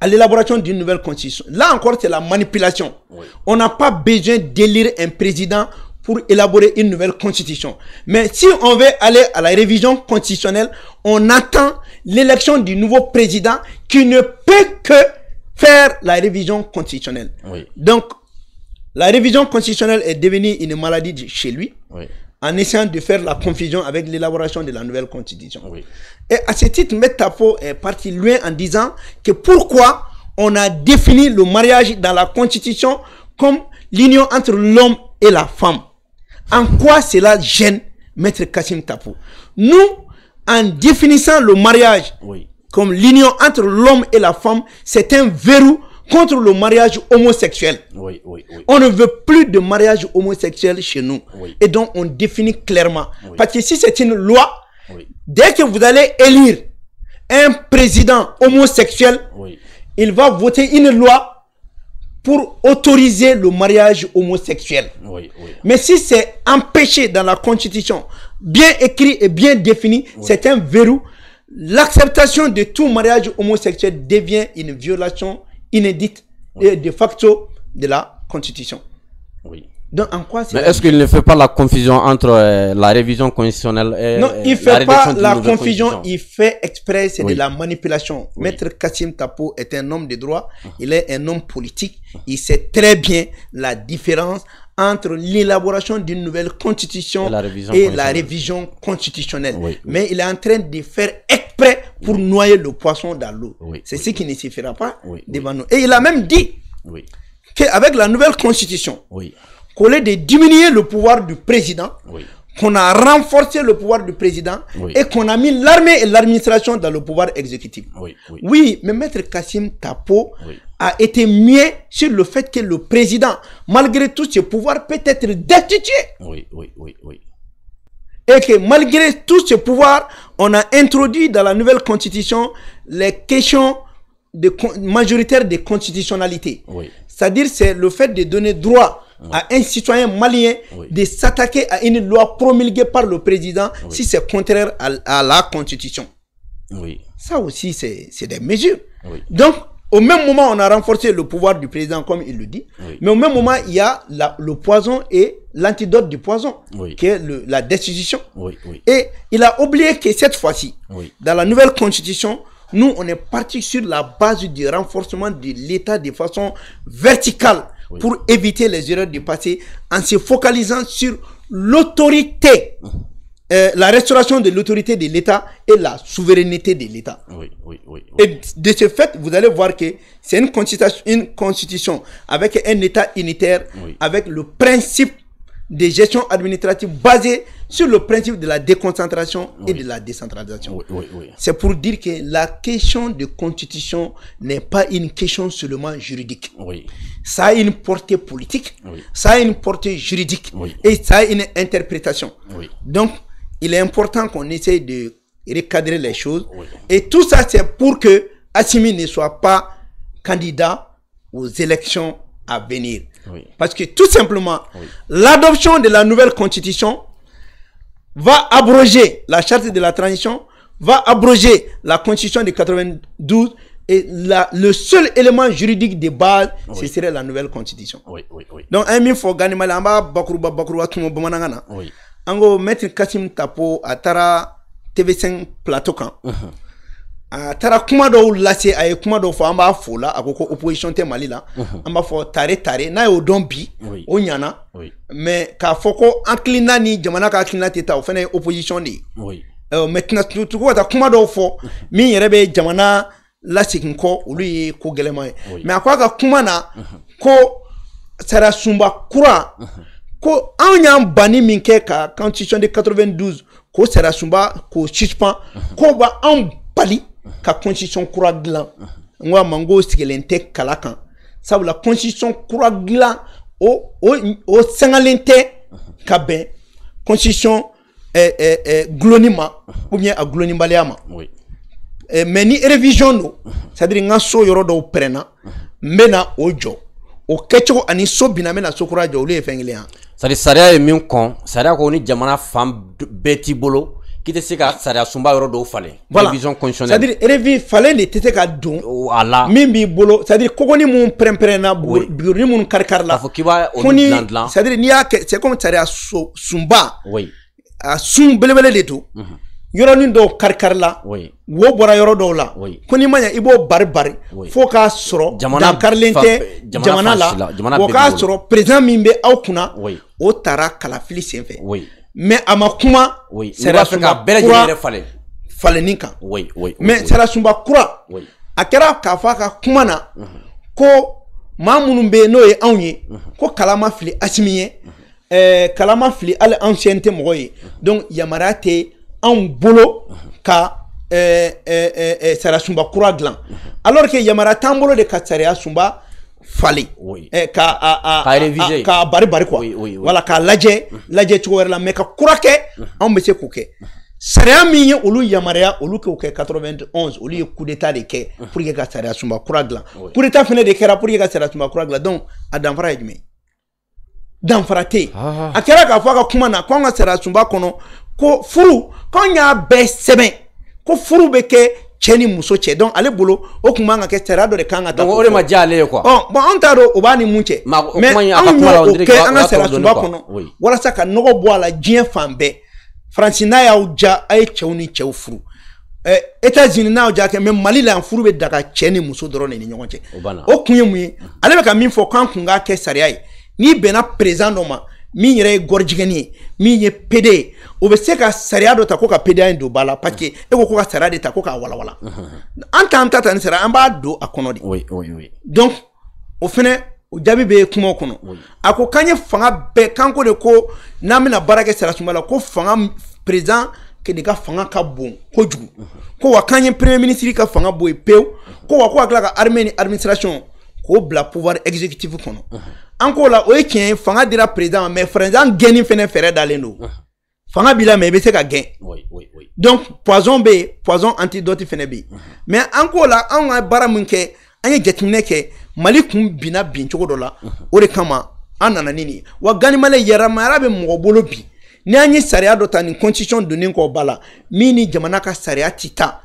S2: à l'élaboration d'une nouvelle constitution. Là encore, c'est la manipulation. Oui. On n'a pas besoin d'élire un président pour élaborer une nouvelle constitution. Mais si on veut aller à la révision constitutionnelle, on attend l'élection du nouveau président qui ne peut que faire la révision constitutionnelle. Oui. Donc, la révision constitutionnelle est devenue une maladie chez lui. Oui en essayant de faire la confusion avec l'élaboration de la nouvelle constitution. Et à ce titre, M. Tapo est parti loin en disant que pourquoi on a défini le mariage dans la constitution comme l'union entre l'homme et la femme. En quoi cela gêne Maître Kassim Tapo Nous, en définissant le mariage comme l'union entre l'homme et la femme, c'est un verrou contre le mariage homosexuel. Oui, oui, oui. On ne veut plus de mariage homosexuel chez nous. Et donc, on définit clairement. Parce que si c'est une loi, dès que vous allez élire un président homosexuel, il va voter une loi pour autoriser le mariage homosexuel. Oui, oui. Mais si c'est empêché dans la Constitution, bien écrit et bien défini, c'est un verrou. L'acceptation de tout mariage homosexuel devient une violation inédite et de facto de la Constitution. Oui. Donc en quoi est Mais est-ce qu'il
S1: ne fait pas la confusion entre euh, la révision constitutionnelle et Non, il ne euh, fait pas la confusion, il
S2: fait exprès, de la manipulation. Maître Kassim Tapo est un homme de droit, ah. il est un homme politique, il sait très bien la différence entre l'élaboration d'une nouvelle constitution et la révision, constitutionnelle. Mais il est en train de faire exprès pour noyer le poisson dans l'eau. C'est ce qui ne suffira pas devant nous. Et il a même dit qu'avec la nouvelle constitution, qu'au lieu de diminuer le pouvoir du président, qu'on a renforcé le pouvoir du président et qu'on a mis l'armée et l'administration dans le pouvoir exécutif. Oui, mais Maître Kassim Tapo a été mis sur le fait que le président, malgré tout ce pouvoir, peut être destitué. Oui, oui, oui, oui. Et que malgré tout ce pouvoir, on a introduit dans la nouvelle constitution les questions de, majoritaires de constitutionnalité. C'est-à-dire, c'est le fait de donner droit à un citoyen malien de s'attaquer à une loi promulguée par le président si c'est contraire à, la constitution. Oui. Ça aussi, c'est des mesures. Donc, au même moment, on a renforcé le pouvoir du président, comme il le dit. Mais au même moment, il y a le poison et l'antidote du poison, qui est la destitution. Et il a oublié que cette fois-ci, dans la nouvelle constitution, nous, on est parti sur la base du renforcement de l'État de façon verticale pour éviter les erreurs du passé en se focalisant sur l'autorité, euh, la restauration de l'autorité de l'État et la souveraineté de l'État. Oui, oui, oui, Et de ce fait, vous allez voir que c'est une constitution, une constitution avec un État unitaire, avec le principe des gestions administratives basées sur le principe de la déconcentration et de la décentralisation. C'est pour dire que la question de constitution n'est pas une question seulement juridique. Ça a une portée politique, ça a une portée juridique et ça a une interprétation. Donc, il est important qu'on essaye de recadrer les choses. Et tout ça, c'est pour que Assimi ne soit pas candidat aux élections à venir. Parce que tout simplement, l'adoption de la nouvelle constitution va abroger la charte de la transition, va abroger la constitution de 92 et le seul élément juridique de base, ce serait la nouvelle constitution. Oui, oui, oui. Donc, un mille bah, bah, bah, tout le Tapo, TV5 Plateau uh-huh. a taara kuma dɔw lase a ye kuma dɔw fɔ an b'a fo la a ko ko opposition tɛ mali la an b'a fɔ tare tare n'a y'o dɔn bi o ɲana mais k'a fɔ ko hakilina ni jamana ka hakilina tɛ ta o fana ye opposition de
S3: ye
S2: maintenant tugu ka taa kuma dɔw fɔ min yɛrɛ bɛ jamana lasegin kɔ olu ye ko gɛlɛma ye mais a ko a ka kuma na ko sara sunba kura ko anw y'an banni min kɛ ka constitution de 92 ko sara sunba k'o suspend k'o ba anw bali ka constitution kura dilan n ko a ma n ko sigilen tɛ kala kan sabula constitution kura dilan o o o sangalen tɛ ka bɛn constitution eh, eh, eh, gulonni ma ou bien a gulonnibaliya ma oui. eh, mais ni révision don c'est à dire n ka so yɔrɔ dɔw pɛrɛnna n bɛ na o jɔ o kɛcogo ani so binna n bɛ na so kura jɔ olu ye fɛn kelen ye.
S1: c'est à dire sariya ye min kɔn sariya ko ni jamana fan bɛɛ t'i bolo. k'i tɛ se ka sariya sunba yɔrɔ dɔw falen voilà. révision conditionnelle c'est
S2: à dire révi falen de tɛ se ka don oh, a la min b'i bolo c'est à dire kogoni mun pɛrɛnpɛrɛnna buguruni minnu karikarila fo k'i b'a olu dilan dilan c'est à dire n'i y'a kɛ c'est comme sariya so, sunba oui. a sun belebele de don mm -hmm. yɔrɔnin dɔw karikarila oui. wo bɔra yɔrɔ dɔw la oui. ko n'i ma ɲɛ i b'o bari bari oui. fo k'a sɔrɔ dankarilen tɛ jamana la o k'a sɔrɔ président min bɛ aw kunna o taara kalafili sen fɛ mɛ a ma kuma sariya sunba kura falenni kan mɛ sariya sunba kura mhm. mhm. euh, a kɛra k'a fɔ a ka kuma na ko maa minnu bɛ yen n'o ye anw ye ko kalan ma fili asimi ye ɛɛ kalan ma fili hali anw sɛn tɛ mɔgɔ ye donc yamaruya tɛ anw bolo ka mhm. ɛɛ euh, ɛɛ euh, sariya sunba kura dilan alors que yamaruya t'an bolo de ka sariya sunba. falen oui. eh, k'a a, a, k'a bari bari quoi oui, oui, oui. wala k'a lajɛ lajɛ cogo wɛrɛ la mais ka kura kɛ anw bɛ se k'o kɛ sariya min ye olu yamariya olu k'o kɛ 91 olu ye kudeta d'état de kɛ pour que ka sariya sunba kura dilan kudeta coup d'état fɛnɛ de kɛra pour ka sariya sunba kura dilan donc a danfara ye jumɛn danfara tɛ ah, ah. a kɛra k'a fɔ a ka kuma na k'anw ka sariya sunba kɔnɔ ko furu k'anw y'a bɛɛ sɛbɛn ko furu bɛ kɛ cɛ ni muso cɛ donc ale bolo o kun man ka kɛ sariya dɔ de kan ka ta o de ma diya ale ye quoi ɔ oh, bɔn anw t'a dɔn o b'a ni mun cɛ mais anw y'o kɛ an ka sariya sunba kɔnɔ walasa ka nɔgɔ bɔ a la diɲɛ fan bɛɛ faransi n'a y'aw ja a ye cɛw ni cɛw furu ɛɛ etats-unis n'a y'aw ja kɛ mɛ mali la yan furu bɛ daga cɛ ni muso dɔrɔn de ni ɲɔgɔn cɛ o kun ye mun ye ale bɛ ka min fɔ k'an kun k'a kɛ sariya ye n'i bɛnna président dɔ ma min yɛrɛ ye gɔrijigɛni ye min ye pd o bɛ se ka sariya dɔ ta ko ka pda in don ba la parce que uh-huh. e ko ko ka sariya de ta ko k'a walawala
S3: uh-huh.
S2: an t'an ta ta ni sariya an b'a don a kɔnɔ de donc o fɛnɛ o jaabi be kumaw kɔnɔ a ko k'an ye fanga bɛɛ k'an ko de ko n'an bɛna baara kɛ sariya la ko fanga président de ka fanga ka bon kojugu uh-huh. ko wa k'an ye premier ministre ka fanga bo ye pewu ko wa ko ka tila ka armée ni administration k'o bila pouvoir exécutif kɔnɔ an k'o la o ye tiɲɛ ye fanga dira président ma mais président gɛnni fɛnɛ fɛɛrɛ dalen don fanga b'i la mais i bɛ se ka gɛn donc poison bɛ yen poison antidote fɛnɛ bɛ yen mais an k'o la anw ka baara min kɛ an ye jateminɛ kɛ mali kun binna bin cogo dɔ la o de kama an nana ni nin ye wa ganimale yɛrɛmayara bɛ mɔgɔ bolo bi ni an ye sariya dɔ ta nin constitution donnen kɔ ba la min ni jamana ka sariya ti taa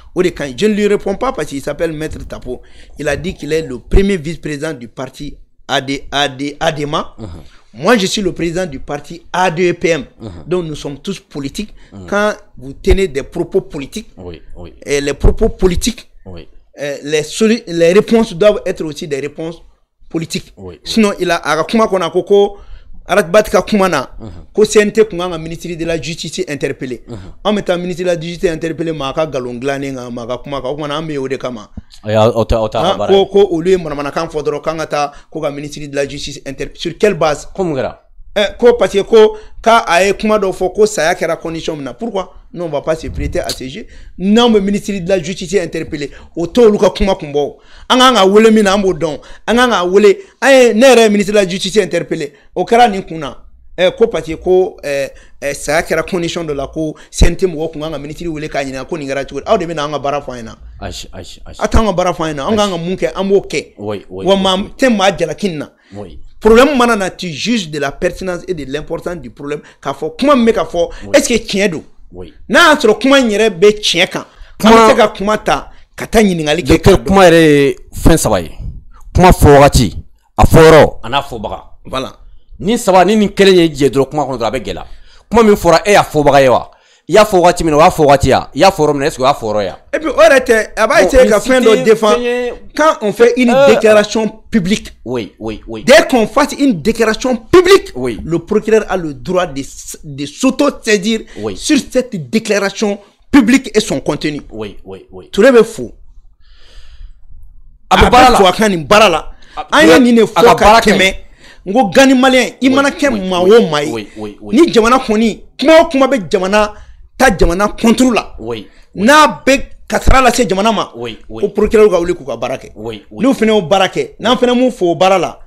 S2: Je ne lui réponds pas parce qu'il s'appelle Maître Tapo. Il a dit qu'il est le premier vice-président du parti ADMA uh-huh. Moi, je suis le président du parti ADEPM. Uh-huh. Donc, nous sommes tous politiques. Quand vous tenez des propos politiques, et les propos politiques,
S3: euh,
S2: les, les réponses doivent être aussi des réponses politiques. Sinon, il a aratbat mhm. mhm. ka kuma na ko cnt kun kan ka ministiri de la justice interpele an bɛ taa ministiri la justice interpele ma a ka galon dilannen kan ma a ka kuma kan o kumana an bɛ yen o de kama ko ko olu ye manamanakan fɔ dɔrɔn k'an ka taa ko ka ministiri de la justice interpele sur quelle base. ko kɛra. Eh, ko parce que ko ka a ye kuma dɔ fɔ ko saya kɛra condition min na pourquoi non on va pas se prêter à ce jeu n'anw bɛ ministre de la justice interpellé o t'olu ka kuma kun bɔ an kan ka wele min na an b'o dɔn an kan ka wele an ye ne yɛrɛ ye ministre de la justice interpellé o kɛra nin kun na eh, ko parce que ko eh, eh, saya kɛra condition dɔ la ko CNT mɔgɔw kun kan ka ministre wele k'a ɲininka ko nin kɛra cogo di aw de bɛ na an ka baara fɔ an ɲɛna
S3: ayi ayi ayi aw t'an
S2: ka baara fɔ an ɲɛna an kan ka mun kɛ an b'o kɛ wa maa tɛ maa jalaki nin na. problème manana tu juges de la pertinence et de l'importance du problème k'a fo kuma min bɛ ka Oui. est ce que tiendo oui n'a y'a sɔrɔ kuma be yɛrɛ bɛ tiɲɛ kan kata se ka kuma ta ka taa ɲininkali kɛ k'a kuma yɛrɛ fin fɛn kuma a
S1: foro ana fo n'a voilà ni sawa ni nin kelen ye jɛ dɔrɔn kuma a e a fo i y'a fɔ waati min na o y'a fɔ waati ya i y'a min na est ce que o y'a fɔ yɔrɔ ya.
S2: et puis o yɛrɛ tɛ a b'a essayer ka fɛn quand on fait une euh, déclaration publique.
S1: oui
S3: oui oui.
S2: dès qu'on fasse une déclaration publique. oui le procureur a le droit de de s'auto-saisir. oui sur cette déclaration publique et son contenu. oui oui oui. tout bɛ fo. a bɛ baara la a bɛ fo a ka nin baara la. an ye nin de gani maliyɛn i mana kɛ maa
S3: o
S2: ni jamana kɔni kuma kuma be jamana. ta jamana kontrol la oui, n'a be kasara lase jamana ma oui, oui. ko procureur ka wuli k'u ka baara kɛ n'u fana y'o baara kɛ n'an fana m'u fo o baara la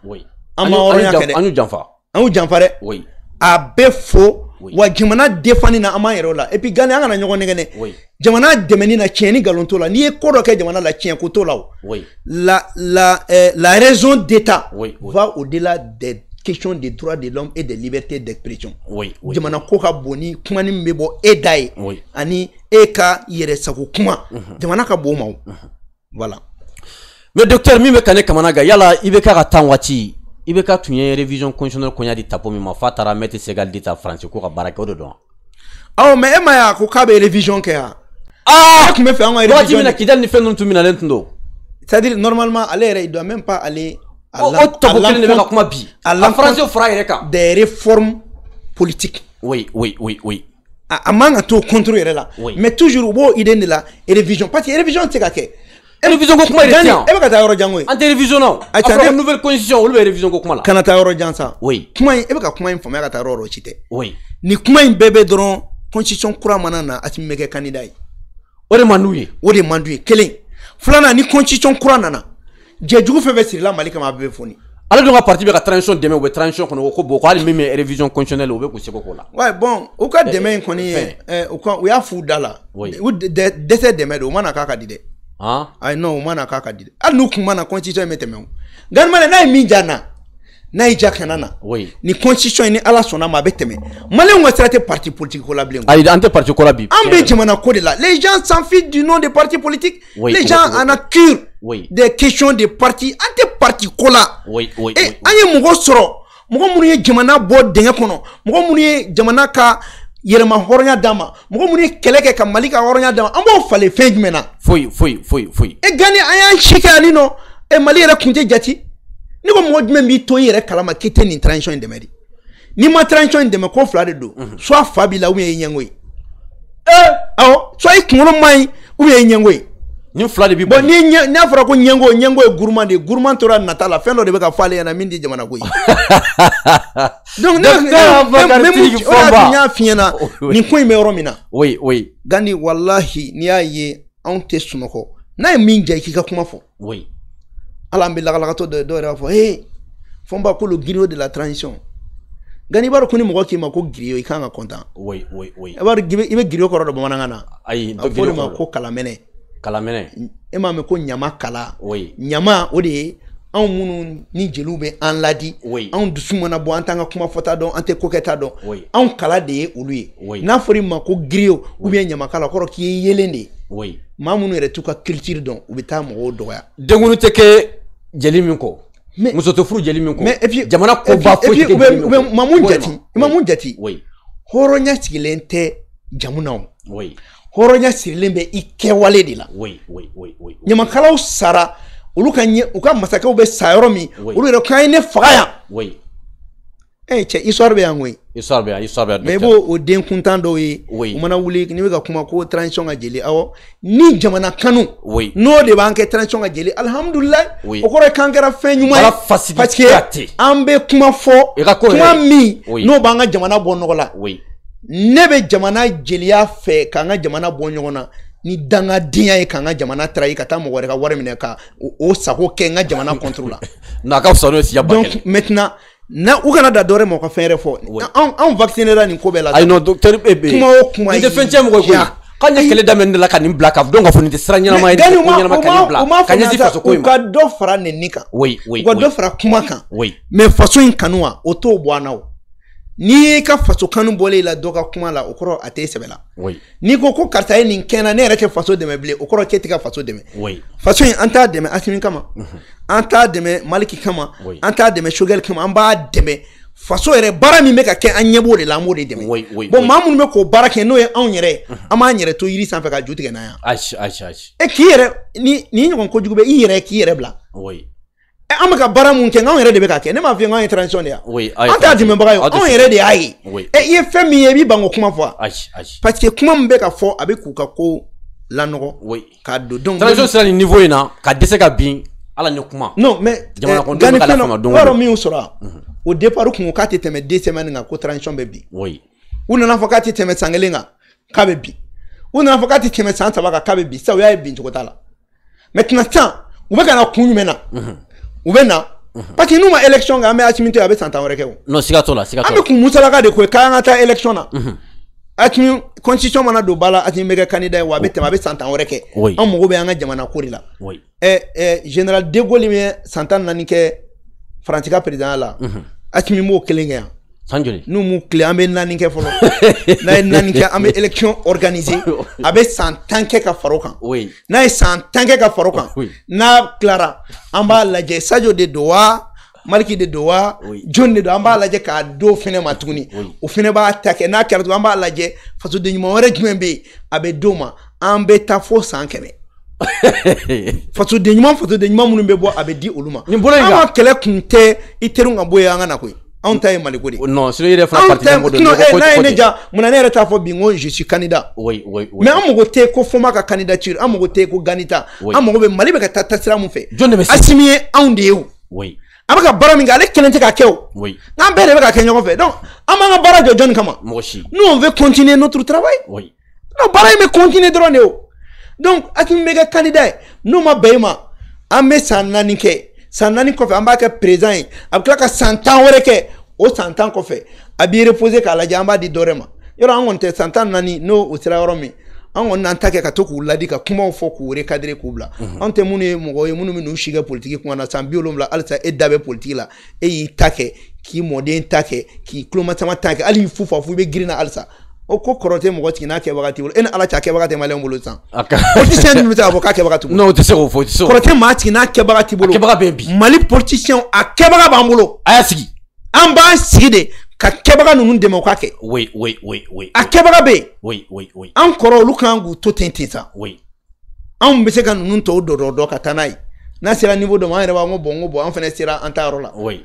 S3: an ma hɔrɔnya kɛ dɛ an
S2: y'u janfa an y'u janfa dɛ a bɛ fo wa jamana defani na an b'an yɛrɛw la et puis gani an kana ɲɔgɔn nɛgɛnɛ jamana dɛmɛni na tiɲɛ ni nkalon t'o la n'i ye ko dɔ kɛ jamana la tiɲɛ ko t'o la o la la euh, la raison d'état va au delà des question des droits de l'homme et des libertés d'expression oui, oui. jamana boni kuma oui. ani eka yere kuma mhm. mhm. voilà mais docteur mimi yala
S1: ibeka k'a révision di tapo mi mafata segal di ta oui
S2: mais emma y'a ah révision na c'est à dire normalement à il doit même pas aller o tɔpɔ kelen de bɛ ka kuma bi a faransi fara yɛrɛ kan des réformes politiques oui oui oui oui a man ka t'o contre mais toujours beau idée de la révision parce que révision tɛ se ka kɛ révision ko kuma de tɛ yan e eh, bɛ ka taa yɔrɔ jan koyi an tɛ révision na a ah, tɛ an nouvelle constitution olu bɛ révision ko kuma la kana taa oui kuma in e eh, bɛ ka kuma in faamuya ka taa yɔrɔ oui Ni kuma in bɛɛ bɛ dɔrɔn constitution kura mana na a ti bɛ kɛ candidat ye o de man d'u ye o de man d'u ye kelen filanan ni constitution kura nana j'ai fɛn faire sirila là kama a ma foni. Alors nous parti avec ka transition demain ou transition qu'on a ko bon ko hali révision constitutionnelle ou bɛ k'u seko k'o ouais bon bɔn u ka eh, demain in euh ye ɛ eh, u ka u y'a f'u la. u je a k'a ka ah i know mana k'a ka hein? mana constitution Naija y'i Oui. Ni na constitution ni ala sɔnna ma a bɛ parti politique kola la bilen ah, ayi
S1: parti kola la bi an bɛ jamana
S2: la les gens fichent du nom des partis politiques les gens en accurent des questions des partis an parti ante la et oui. ye mɔgɔ sɔrɔ mɔgɔ minnu ye jamana bɔ dingɛ kɔnɔ mɔgɔ minnu ye jamana ka yɛlɛma hɔrɔnya dama. ma mɔgɔ minnu ye kɛlɛ ka mali ka hɔrɔnya d'a ma an Foi, e gani an y'an alino. kɛ e mali yɛrɛ kunje tɛ ne mhm. eh, ko mɔgɔ jumɛn b'i to i yɛrɛ kalama k'i tɛ nin transition in dɛmɛ de n'i ma transition in dɛmɛ ko fila de don mm -hmm. soit fa b'i la ou bien i ɲɛngo ye ee awɔ soit i kunkolo man ɲi ou bien i ɲɛngo ye. nin fila de b'i bolo bɔn ni ɲɛ n'a fɔra ko ɲɛngo ɲɛngo ye guruman de ye guruman tora nata la fɛn dɔ de bɛ ka fɔ ale ɲɛna min tɛ jamana ko ye. donc ne ne ne o de y'a to n y'a f'i ɲɛna nin ko in bɛ yɔrɔ min na. oui oui. gandi walahi n'i y'a ye anw tɛ sunɔgɔ n'a ye min diya i k'i ka kuma fɔ. oui. ala an bɛ lagalakatɔ dɔ dɔ yɛrɛ b'a fɔ he fɔ ba ko le griot de la transition nka n'i b'a dɔn ko ni mɔgɔ k'i ma ko griot i ka kɔntan.
S3: oui oui oui.
S2: E i b'a dɔn i bɛ griot kɔrɔ dɔn bamanankan na. ayi dɔ griot kɔrɔ a bɛ fɔ o de ma ko kalamɛnɛ. kalamɛnɛ. e m'a mɛn ko ɲama kala. oui Nyama, o de ye anw minnu ni jeliw bɛ an ladi oui. anw dusu mana bɔ an t'an ka kuma fɔta dɔn an tɛ kokɛta dɔn oui. anw kala de ou lui. oui. n'a fɔra i ma ko griyo oui. ubiyɛn ɲamakala kɔrɔ k'i ye yeelen de ye oui. maa minnu yɛrɛ t'u ka kiritiri dɔn u bɛ taa mɔgɔw dɔgɔya dengulu tɛ kɛ jeli min kɔ muso tɛ furu jeli min kɔ jamana koba foyi tɛ jeli min kɔ mamu jate mamu jate hɔrɔnya sigilen tɛ jamu na o hɔrɔnya sirilen bɛ i kɛwale de la ɲamakalaw sara olu ka ɲɛ u ka masakɛw bɛ sa yɔrɔ min olu yɛrɛ kan ye ne faga yan ɛ eh, cɛ histoire bɛ yan koyi
S1: histoire bɛ yan histoire bɛ yan. mais i
S2: b'o o den kuntan dɔw ye. oui o mana wuli n'i bɛ ka kuma ko transition ka jeli awɔ ni jamana kanu. oui n'o de b'an kɛ transition ka jeli alihamudulilayi. oui o kɔrɔ ye k'an kɛra fɛn ɲuman ye. ala facilité parce que an bɛ kuma fɔ. i ka ko yɛrɛ kuma min. oui n'o b'an ka jamana bɔ nɔgɔ la. oui ne bɛ jamana jeliya fɛ k'an ka jamana bɔ ɲɔgɔn na. ni dangadenya ye k'an ka jamana tarayi ka taa mɔgɔ wɛrɛ ka wari minɛ ka o sago kɛ n ka jamana contre la.
S1: n'a ka fisa n'o ye siya ba kelen.
S2: donc maintenant na u kana da dɔwɛrɛ ma u ka fɛn yɛrɛ fɔ anw anw vaccinera nin ko bɛɛ la. ayi non docteur e bɛ yen kuma o kuma ye nin tɛ fɛn tiɲɛ mɔgɔ ye koyi k'an ye kɛlɛ daminɛ ne la ka nin bila k'a dɔn k'a fɔ nin tɛ sira ɲɛnama ye nin ko ɲɛnama ka nin bila ka ɲɛsin faso ko in ma. u ka dɔ fara nenni kan
S1: u ka dɔ
S2: fara kuma kan mɛ faso in kanu wa o t'o bɔ an na o. n'i y'i ka faso kanu bɔlen i la dɔ ka kuma la o kɔrɔ a t'e sɛbɛ la n'i ko ko karisa ye nin kɛ na ne yɛrɛ tɛ faso dɛmɛ bilen o kɔrɔ k'e tɛ ka faso dɛmɛ faso in an t'a dɛmɛ asimi kama an t'a dɛmɛ maliki kama an t'a dɛmɛ sogɛli kama an b'a dɛmɛ faso yɛrɛ baara min bɛ ka kɛ an ɲɛ b'o de la an b'o de dɛmɛ bɔn maa minnu bɛ k'o baara kɛ n'o ye anw yɛrɛ ye an b'an yɛrɛ to yiri sanfɛ ka ju tigɛ n'a yan
S3: e
S2: k'i yɛrɛ ni ni ɲɔgɔn kojugu bɛ i yɛrɛ k'i yɛrɛ bila Eh, an bɛ ka baara mun kɛ anw yɛrɛ de bɛ ka kɛ ne m'a f'i ye k'an ye transition de ye
S3: wa an t'a dɛmɛbaga ye anw yɛrɛ de y'a ye ɛ
S2: eh, i ye fɛn min ye i b'i ban k'o kuma fɔ wa parce que kuma min bɛ ka fɔ a bɛ k'u ka ko lanɔgɔ k'a don donc transition sera
S1: nin niveau in na ka dɛsɛ ka bin ala ni kuma non mais eh, gani fɛn dɔ i b'a dɔn min
S2: y'u sɔrɔ a o mhm. départ kun ko k'a tɛ tɛmɛ deux semaines kan ko transition bɛ bin u nana fɔ k'a tɛ tɛmɛ san kelen kan k'a bɛ bin u nana fɔ k'a tɛ tɛmɛ san saba kan k'a bɛ bin sisan u y'a ye bin cogo t'a la maintenant sisan u bɛ ka na kun jumɛn na mhm. u bɛ na parce que n'u ma élection kɛ an bɛ asimi a bɛ san tan wɛrɛ
S1: non siga ah, t'o la siga t'o an bɛ kun
S2: musalaka de ko ye k'an ka taa élection na. asimi mhm. constitution mana do ba la asimi bɛ kɛ candidat ye wa a bɛ tɛmɛ a bɛ san tan wɛrɛ kɛ. an mago bɛ an ka jamana ko de la. ɛ ɛ général de Gaulle min ye san tan ni kɛ faransi ka la asimi b'o kelen kɛ san joli n'u m'u kile an bɛ naani kɛ fɔlɔ n'a ye naani kɛ an bɛ élection organiser a bɛ san tan kɛ ka fara o kan oui. n'a ye san tan kɛ ka fara o kan oui. n'a tilara an b'a lajɛ sajo de don wa maliki de don wa oui. jɔn de don an b'a lajɛ k'a do fɛnɛ ma tuguni oui. o fɛnɛ b'a ta kɛ n'a kɛra tugun an b'a lajɛ fasoden ɲuman wɛrɛ jumɛn bɛ yen a bɛ d'o ma an bɛ taa fo san kɛmɛ fasoden ɲuman fasoden ɲuman minnu bɛ bɔ a bɛ di olu ma nin bolo in kan an ka kɛlɛ kun tɛ i teriw ka bɔ yen an ka na koyi. anw ta ye maliko de
S1: non sinon i yɛrɛ fana partenaire ko don sinon eh n'a ye ne ja
S2: munna ne yɛrɛ t'a fɔ bi n ko je suis candidat
S1: oui oui oui
S2: mais an mago tɛ ko fɔma ka candidature an mago tɛ ko ganita oui. an mago bɛ mali bɛ ka taa taasira mun fɛ jɔn de bɛ se asimi ye anw de ye o oui an bɛ ka baara min kɛ ale kelen tɛ ka kɛ o oui n'an bɛɛ de bɛ ka kɛ ɲɔgɔn fɛ donc an b'an ka baara jɔ jɔnni kama mɔgɔ si nous on veut continuer notre travail oui non baara in bɛ continuer dɔrɔn de o donc asimi bɛ kɛ candidat ye n'o ma bɛn e ma an bɛ san naani kɛ san naani kɔfɛ an b'a kɛ président ye a bɛ tila ka san tan wɛrɛ kɛ o san tan kɔfɛ a b'i reposer k'a lajɛ an b'a di dɔwɛrɛ ma yɔrɔ an kɔni tɛ san tan naani n'o o sera yɔrɔ min an kɔni n'an ta kɛ ka to k'u ladi ka kumaw fɔ k'u recadrer k'u bila mhm. anw tɛ minnu ye mɔgɔ ye minnu bɛ n'u si kɛ politiki kuma na san bi wolonwula halisa e da bɛ politiki la e y'i ta kɛ k'i mɔden ta kɛ k'i tulomasama ta kɛ hali y'i fufa fo i bɛ girin na halisa o ko kɔrɔ tɛ mɔgɔ tigi n'a kɛbaga t'i bolo e ni ala cɛ a kɛbaga tɛ maliyɛn bolo sisan politisiyɛn ninnu bɛ se k'a fɔ k'a kɛbaga t'u bolo non o tɛ se k'o fɔ o tɛ se k'o fɔ kɔrɔ tɛ maa tigi n'a kɛbaga t'i bolo a kɛbaga bɛ bi mali politisiyɛnw a kɛbaga b'an bolo a y'a sigi an b'an sigi de ka kɛbaga ninnu dɛmɛ u k'a kɛ
S3: oui oui oui oui a kɛbaga bɛ yen oui oui oui an
S2: kɔrɔ olu kan k'u to ten ten sa oui anw bɛ se ka ninnu tɔw dɔdɔ dɔ ka taa n'a ye n'a sera niveau dɔ ma an yɛrɛ b'a fɔ n ko bon n ko bon an fana sera an ta yɔrɔ la oui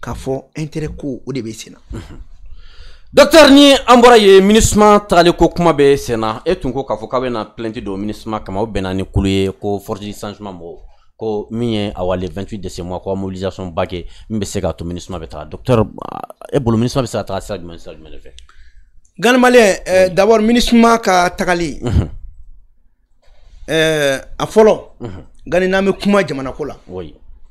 S2: kafo intérêt ko o de bɛ sen docteur ni an bɔra yen
S1: minisima tagali ko kuma bɛ sen na e tun ko k'a fɔ k'a bɛ na plainte don minisima kama o bɛnna ni kulu ye ko forgerie changement mɔgɔw ko min ye awa le 28 de ce mois ko mobilisation ba kɛ min bɛ se k'a to minisima bɛ taga docteur e bolo minisima be se ka taga sira jumɛn sira jumɛn de fɛ.
S2: ganimaliyɛ d'abord minisima ka tagali. eh, a fɔlɔ. gani n'an bɛ kuma jamana la. Oui.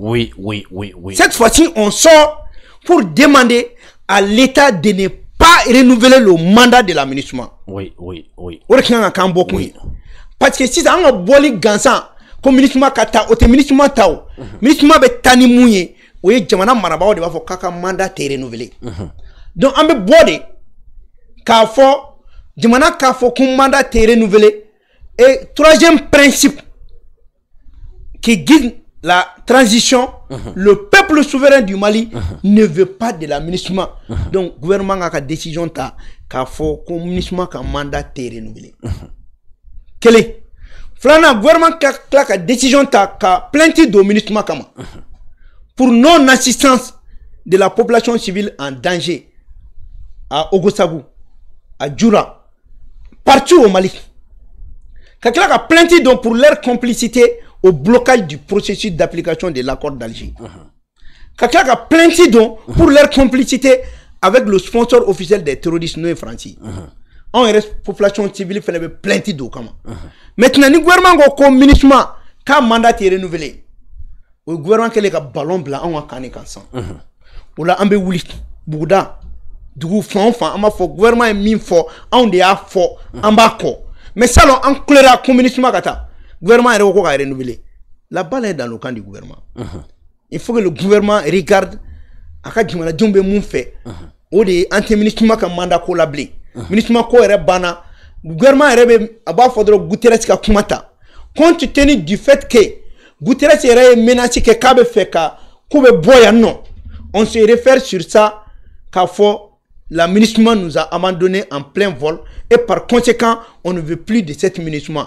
S3: Oui, oui, oui, oui. Cette
S2: fois-ci, on sort pour demander à l'État de ne pas renouveler le mandat de ministre
S3: Oui, oui, oui.
S2: de le Parce que si on a bɔli gansan comme MINUSMA ka taa o tɛ ministre ta o. MINUSMA bɛ de mandat renouvelé. Mhm. Donc on le de k'a mandat et troisième principe qui guide la transition, uh-huh. le peuple souverain du Mali uh-huh. ne veut pas de la Uh uh-huh. Donc, le gouvernement a la décision ta, ka fo, ka mandat renouvelé. Quel est? Le gouvernement a la ka décision ta, plainte de ministre Pour non-assistance de la population civile en danger à Ogosabu, à Djoura, partout au Mali. Quelqu'un a donc pour leur complicité au blocage du processus d'application de l'accord d'Alger. Uh a plein dons pour leur complicité avec le sponsor officiel des terroristes non français. On reste population civile fait plein de dons Maintenant, le gouvernement communiste, communisme, quand mandat est renouvelé, le gouvernement a un ballon blanc, on a canné ensemble. On a ambé un bouda, de fan o a an b'a fɔ gouvernement ye min un peu de y'a un peu Mais ça, mais ça, an kulera communisme ka communiste gouvernement yɛrɛ ko k'a renouveler la balle est dans le camp du gouvernement il faut que le gouvernement regarde à quel point la mun fɛ uh -huh. o de ministres an tɛ la Ministre est gouvernement yɛrɛ bɛ a b'a fɔ guterres compte tenu du fait que guterres est menacé menace kɛ k'a bɛ Boya, non. on se réfère sur ça car fɔ la ministre nous a abandonné en plein vol et par conséquent, on ne veut plus de cette ministrement.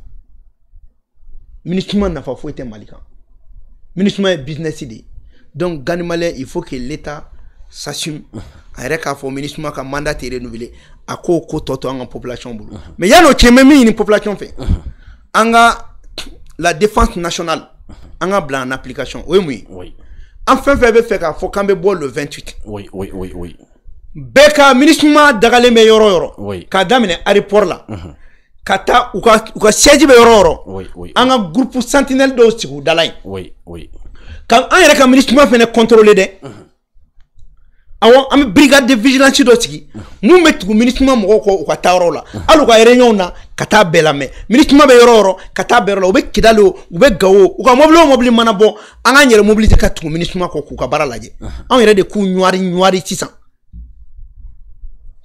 S2: Ministrement n'a pas fait un malikan. Ministrement est business idée. Donc, Ganimale, il faut que l'État s'assume. Il faut que ministrement a mandat renouvelé. à quoi il en population. Uh Mais il y a notre même une population fait. En -huh. la défense nationale. En a blanc en application. Oui, oui. oui. Enfin, faire faut qu'on me boit le 28.
S3: Oui, oui, oui, oui.
S2: Beka, ministrement, d'agale meyoro yoro. Oui. Kadamine, aéroport là. Uh -huh. ka taa u ka u ka siège bɛ yɔrɔ yɔrɔ oui, oui, an ka groupe sentinelle dɔw sigi u dala yen ka an yɛrɛ ka ministre fana contrôler dɛ awɔ an bɛ brigade de vigilance dɔ sigi mun bɛ tugu minisima mɔgɔw kɔ u ka taa yɔrɔ la hali u ka réunion na ka taa bɛɛ lamɛn minisima bɛ yɔrɔ yɔrɔ ka taa bɛɛ yɔrɔ la u bɛ kidali o u bɛ gawo u ka mobili o mobili mana bɔ an k'an yɛrɛ mobilise ka tugu minisima kɔ k'u ka baara lajɛ anw yɛrɛ de k'u ɲɔari ɲɔari sisan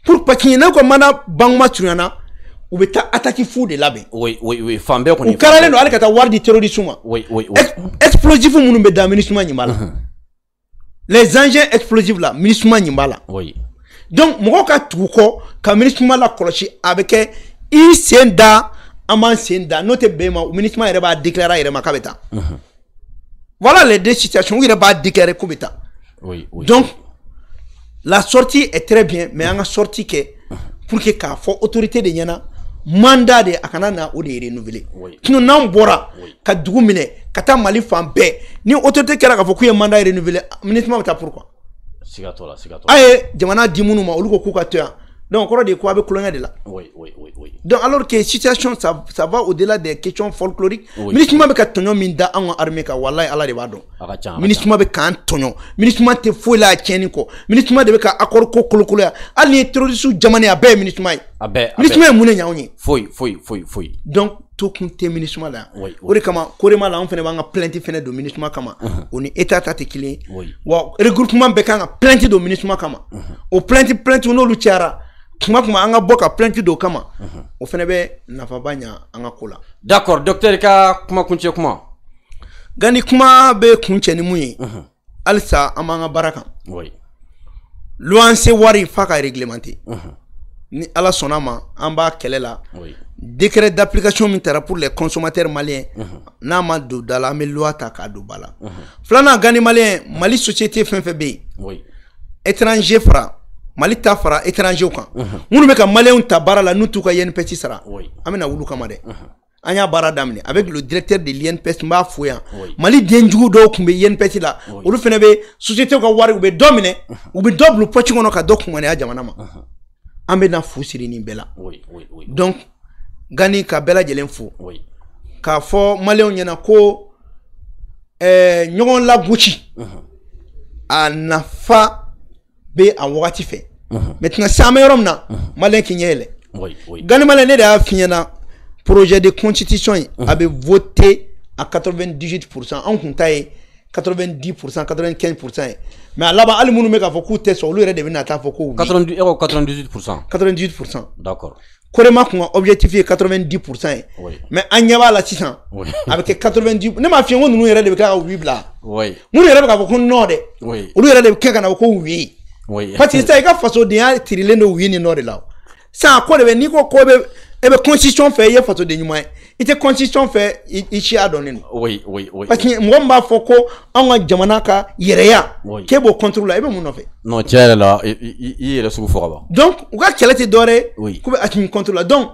S2: pour parce que n'aw ka mana banguma surunyana u bɛ attaqué ataki de labɛn
S1: oui, oui, oui. Fambé, bɛɛ kɔni a karalen don hali
S2: ka oui, oui, oui. explosif minnu bɛ ministre minisuma uh-huh. les engins explosifs là, ministre ɲin oui. donc mɔgɔw ka tugu kɔ quand ministre la Nimala a bɛ kɛ i sen da an b'an sen da n'o ma il déclaré a ma cabeta. Uh-huh. voilà les deux situations où il pas déclaré k'u bɛ oui, oui. donc la sortie est très bien mais on a sorti que pour que k'a faut autorité de ɲɛna mandat de a kana na o de renouveler sinon n'an bɔra ka dugu minɛ ka taa mali fan bɛɛ ni autorité kɛra k'a fɔ k'u ye mandat renouveler ministre bɛ taa pour quoi
S3: la sigatɔ a
S2: ye jamana di minnu ma olu ko k'u ka to yan donc o kɔrɔ de ye ko a bɛ kulonkɛ de la Donc alors que situation ça, ça va au-delà des questions folkloriques. Ministre ma bɛ ka tɔɲɔ ka armée Ala de Ministre Mabeka uh-huh. bɛ Ministre ma tɛ foyi la Ministre Mabeka de bɛ ka accord ko kolokoloya. terroriste a be ministre ma ye.
S3: Ministre ma ye foui foui foui ye.
S2: Donc to kun tɛ MINUSMA la Oui, o de kama korema uh-huh. la on fait plainte ministre kama On état à tɛ Oui. regroupement bɛɛ kan Makama plainte don ministre kama Au plainte plainte n'olu Kuma kuma boka kama o d'accord docteur ka kuma kuma gani kuma be kunche ni muyi Alsa halisa baraka. Oui. Oui. wari réglementer ni ala sɔnna en bas décret d'application pour les consommateurs maliens n'a ma do la loi ta k'a don gani mali société fin Oui. étranger franc. mali ta fara étrangers kan minnu bɛ ka maliyɛnw ta baara la n'u t'u ka yenpɛti sara an bɛna wulu kama dɛ an y'a baara daminɛ avec le directeur de l'INPS n b'a fo yan mali denjugu dɔw tun bɛ INPS la olu fana bɛ société ka wari u bɛ dɔ minɛ u bɛ dɔ bila pɔci kɔnɔ ka dɔ kunganiya jamana ma an bɛ fu siri nin bɛɛ la donc gani ka bɛɛ lajɛlen fo k'a fɔ maliyɛnw ɲɛna ko ɲɔgɔn lagosi a nafa bɛ a wagati fɛ Maintenant, c'est me yɔrɔ min na malien Oui, oui. oui. gani malien de projet de constitution avait voté à 98 en compte 90 95 mais là-bas, il y a k'a de choses qui sɔn olu yɛrɛ de bɛ na taa 98 98 d'accord Quand on a objectif 90 mais on y va là sisan a 90 ne m'a pas ye ko de bɛ kila Nous, wi bila minnu yɛrɛ bɛ k'a ko non Oui. olu de bɛ kɛ ka ko parce que c'est faso de a tiré no winning no e de là ça a quoi de venir quoi quoi et ben constitution fait hier faso et c'est fait ici à donner
S1: oui oui oui parce que
S2: mon ma foko en un jamanaka yereya qui est contrôle là et ben mon fait
S1: non tiens là il est là sous vous
S2: donc ou quoi qu'elle était dorée oui comme à qui contrôle donc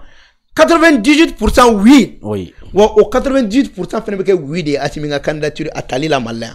S2: 98% oui. Oui. Ou 98% fait que oui, des candidature à Tali la Malin.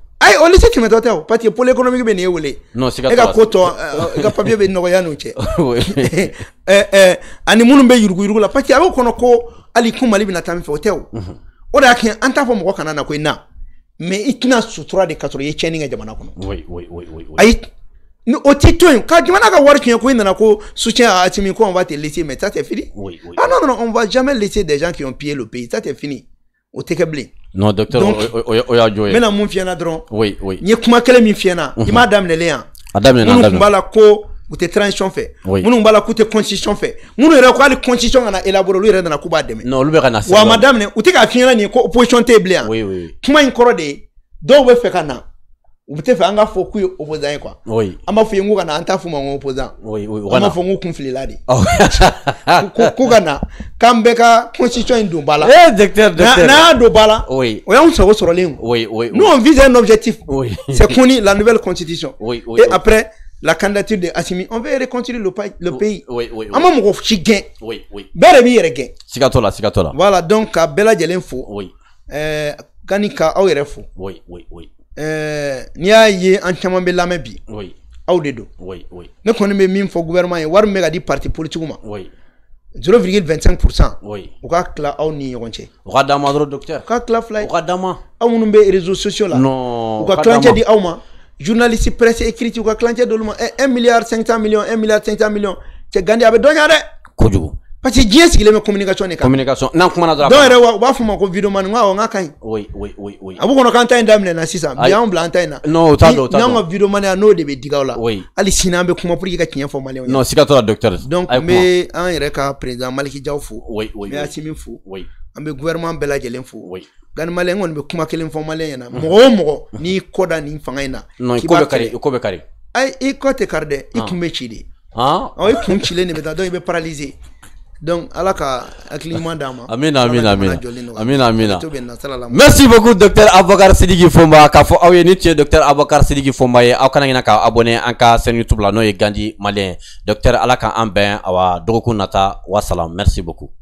S2: ayi o lycée tɛmɛtɔ tɛ parce que pôle économique bɛ nin ye wele
S1: e ka ko tɔ
S2: i ka papier bɛ nɔgɔya eh eh ani minnu bɛ yuruguyurugu la parce que mhm. a ko hali kun mali bɛna taa min o tɛ o o de y'a kɛ ko i na mais i tɛna sutura de ka sɔrɔ i ye tiɲɛni kɛ jamana
S3: kɔnɔ
S2: ayi ni o t'i to yen ka jamana ka wari tiɲɛ ko i nana ko soutien à Assimi ko on va te laisser mais ça c'est fini ah non non on va jamais laisser des gens qui ont pillé le pays ça c'est fini o tɛ kɛ bilen. Non,
S3: docteur, o y'a mon ye. Oui, oui. Ni
S2: kuma kelen mi f'i Madame Madame. m'a léa. A ko ou te transition fait. Oui. Minnu b'a ko k'u tɛ constitution fait. Minnu yɛrɛ ko constitution kana élaborer olu yɛrɛ nana k'u b'a
S1: Non, lui bɛ madame, Wa a ma
S2: daminɛ k'a f'i ko opposition tɛ yen Oui, oui. Kuma in kɔrɔ de we dɔw u bɛ tɛ fɛ an ka ye opposant quoi oui Ama b'a fɔ na opposant
S3: oui oui u ka na
S2: an b'a ko ka na k'an bɛɛ constitution in don ba la ee eh, docteur docteur n'an y'a don ba oui o y'anw sago
S3: oui oui nous
S2: on vise un objectif oui c'est connu la nouvelle constitution oui oui et après la candidature de Assimi on veut reconstruire le, le pays oui oui an ma mɔgɔ si gɛn
S1: oui oui bɛɛ de b'i
S2: yɛrɛ gɛn siga t'o voilà donc ka bɛɛ lajɛlen fo oui Euh, Kanika ka aw fo oui oui oui eh, n'i y'a ye an caman bɛ lamɛn oui aw de don ne kɔni bɛ min fo gouvernement war mega di parti politique ma 0,25% oui u ka tila aw ni ɲɔgɔn cɛ u ka d'an ma docteur u ka tila fila ye u ka d'an aw minnu bɛ réseaux sociaux là non u ka tilancɛ di aw ma journaliste presse écrite u ka tilancɛ d'olu ma 1 eh, milliard 500 millions 1 milliard 500 millions cɛ Gandi a bɛ dɔ ɲa parce que diɲɛ sigilen bɛ communication de kan
S1: communication n'an kumana dɔrɔn dɔw
S2: yɛrɛ u b'a fɔ ma ko vidéo man n ko awɔ n k'a ka ɲi
S1: oui oui oui oui a b'u kɔnɔ
S2: k'an ta in daminɛna sisan bi an bila an ta in na non o t'a dɔn o t'a dɔn n'an ka vidéo man ya n'o de bɛ digi aw la oui hali sini an bɛ kuma pour i ka tiɲɛ fɔ maliyɛnw ye non siga t'o la docteur donc n bɛ an yɛrɛ ka président Maliki Jaw fo oui oui n bɛ Asimi fo oui an bɛ gouvernement bɛɛ lajɛlen fo oui gani maliyɛn kɔni bɛ kuma kelen fɔ maliyɛn ɲɛna mɔgɔ mm. o mɔgɔ n'i kɔ da nin fanga in na non i ko bɛ kari i ko bɛ kari ayi i kɔ tɛ kari dɛ i kun bɛ ci de ɔ ah. i kun cilen de bɛ taa dɔn i bɛ paralysé Donc, Allah ka hakili d'ama. Amin, amin, Amina amina amina. Amina amina. Merci
S1: beaucoup docteur Abakar Sidiki Fomba Kafo, fɔ aw ye docteur Abakar Sidiki Fomba aucun aw qu'à abonner en cas sur YouTube la n'o ye Gandi Malien. Docteur Allah ka an awa Dokunata, nata wasalam. Merci beaucoup.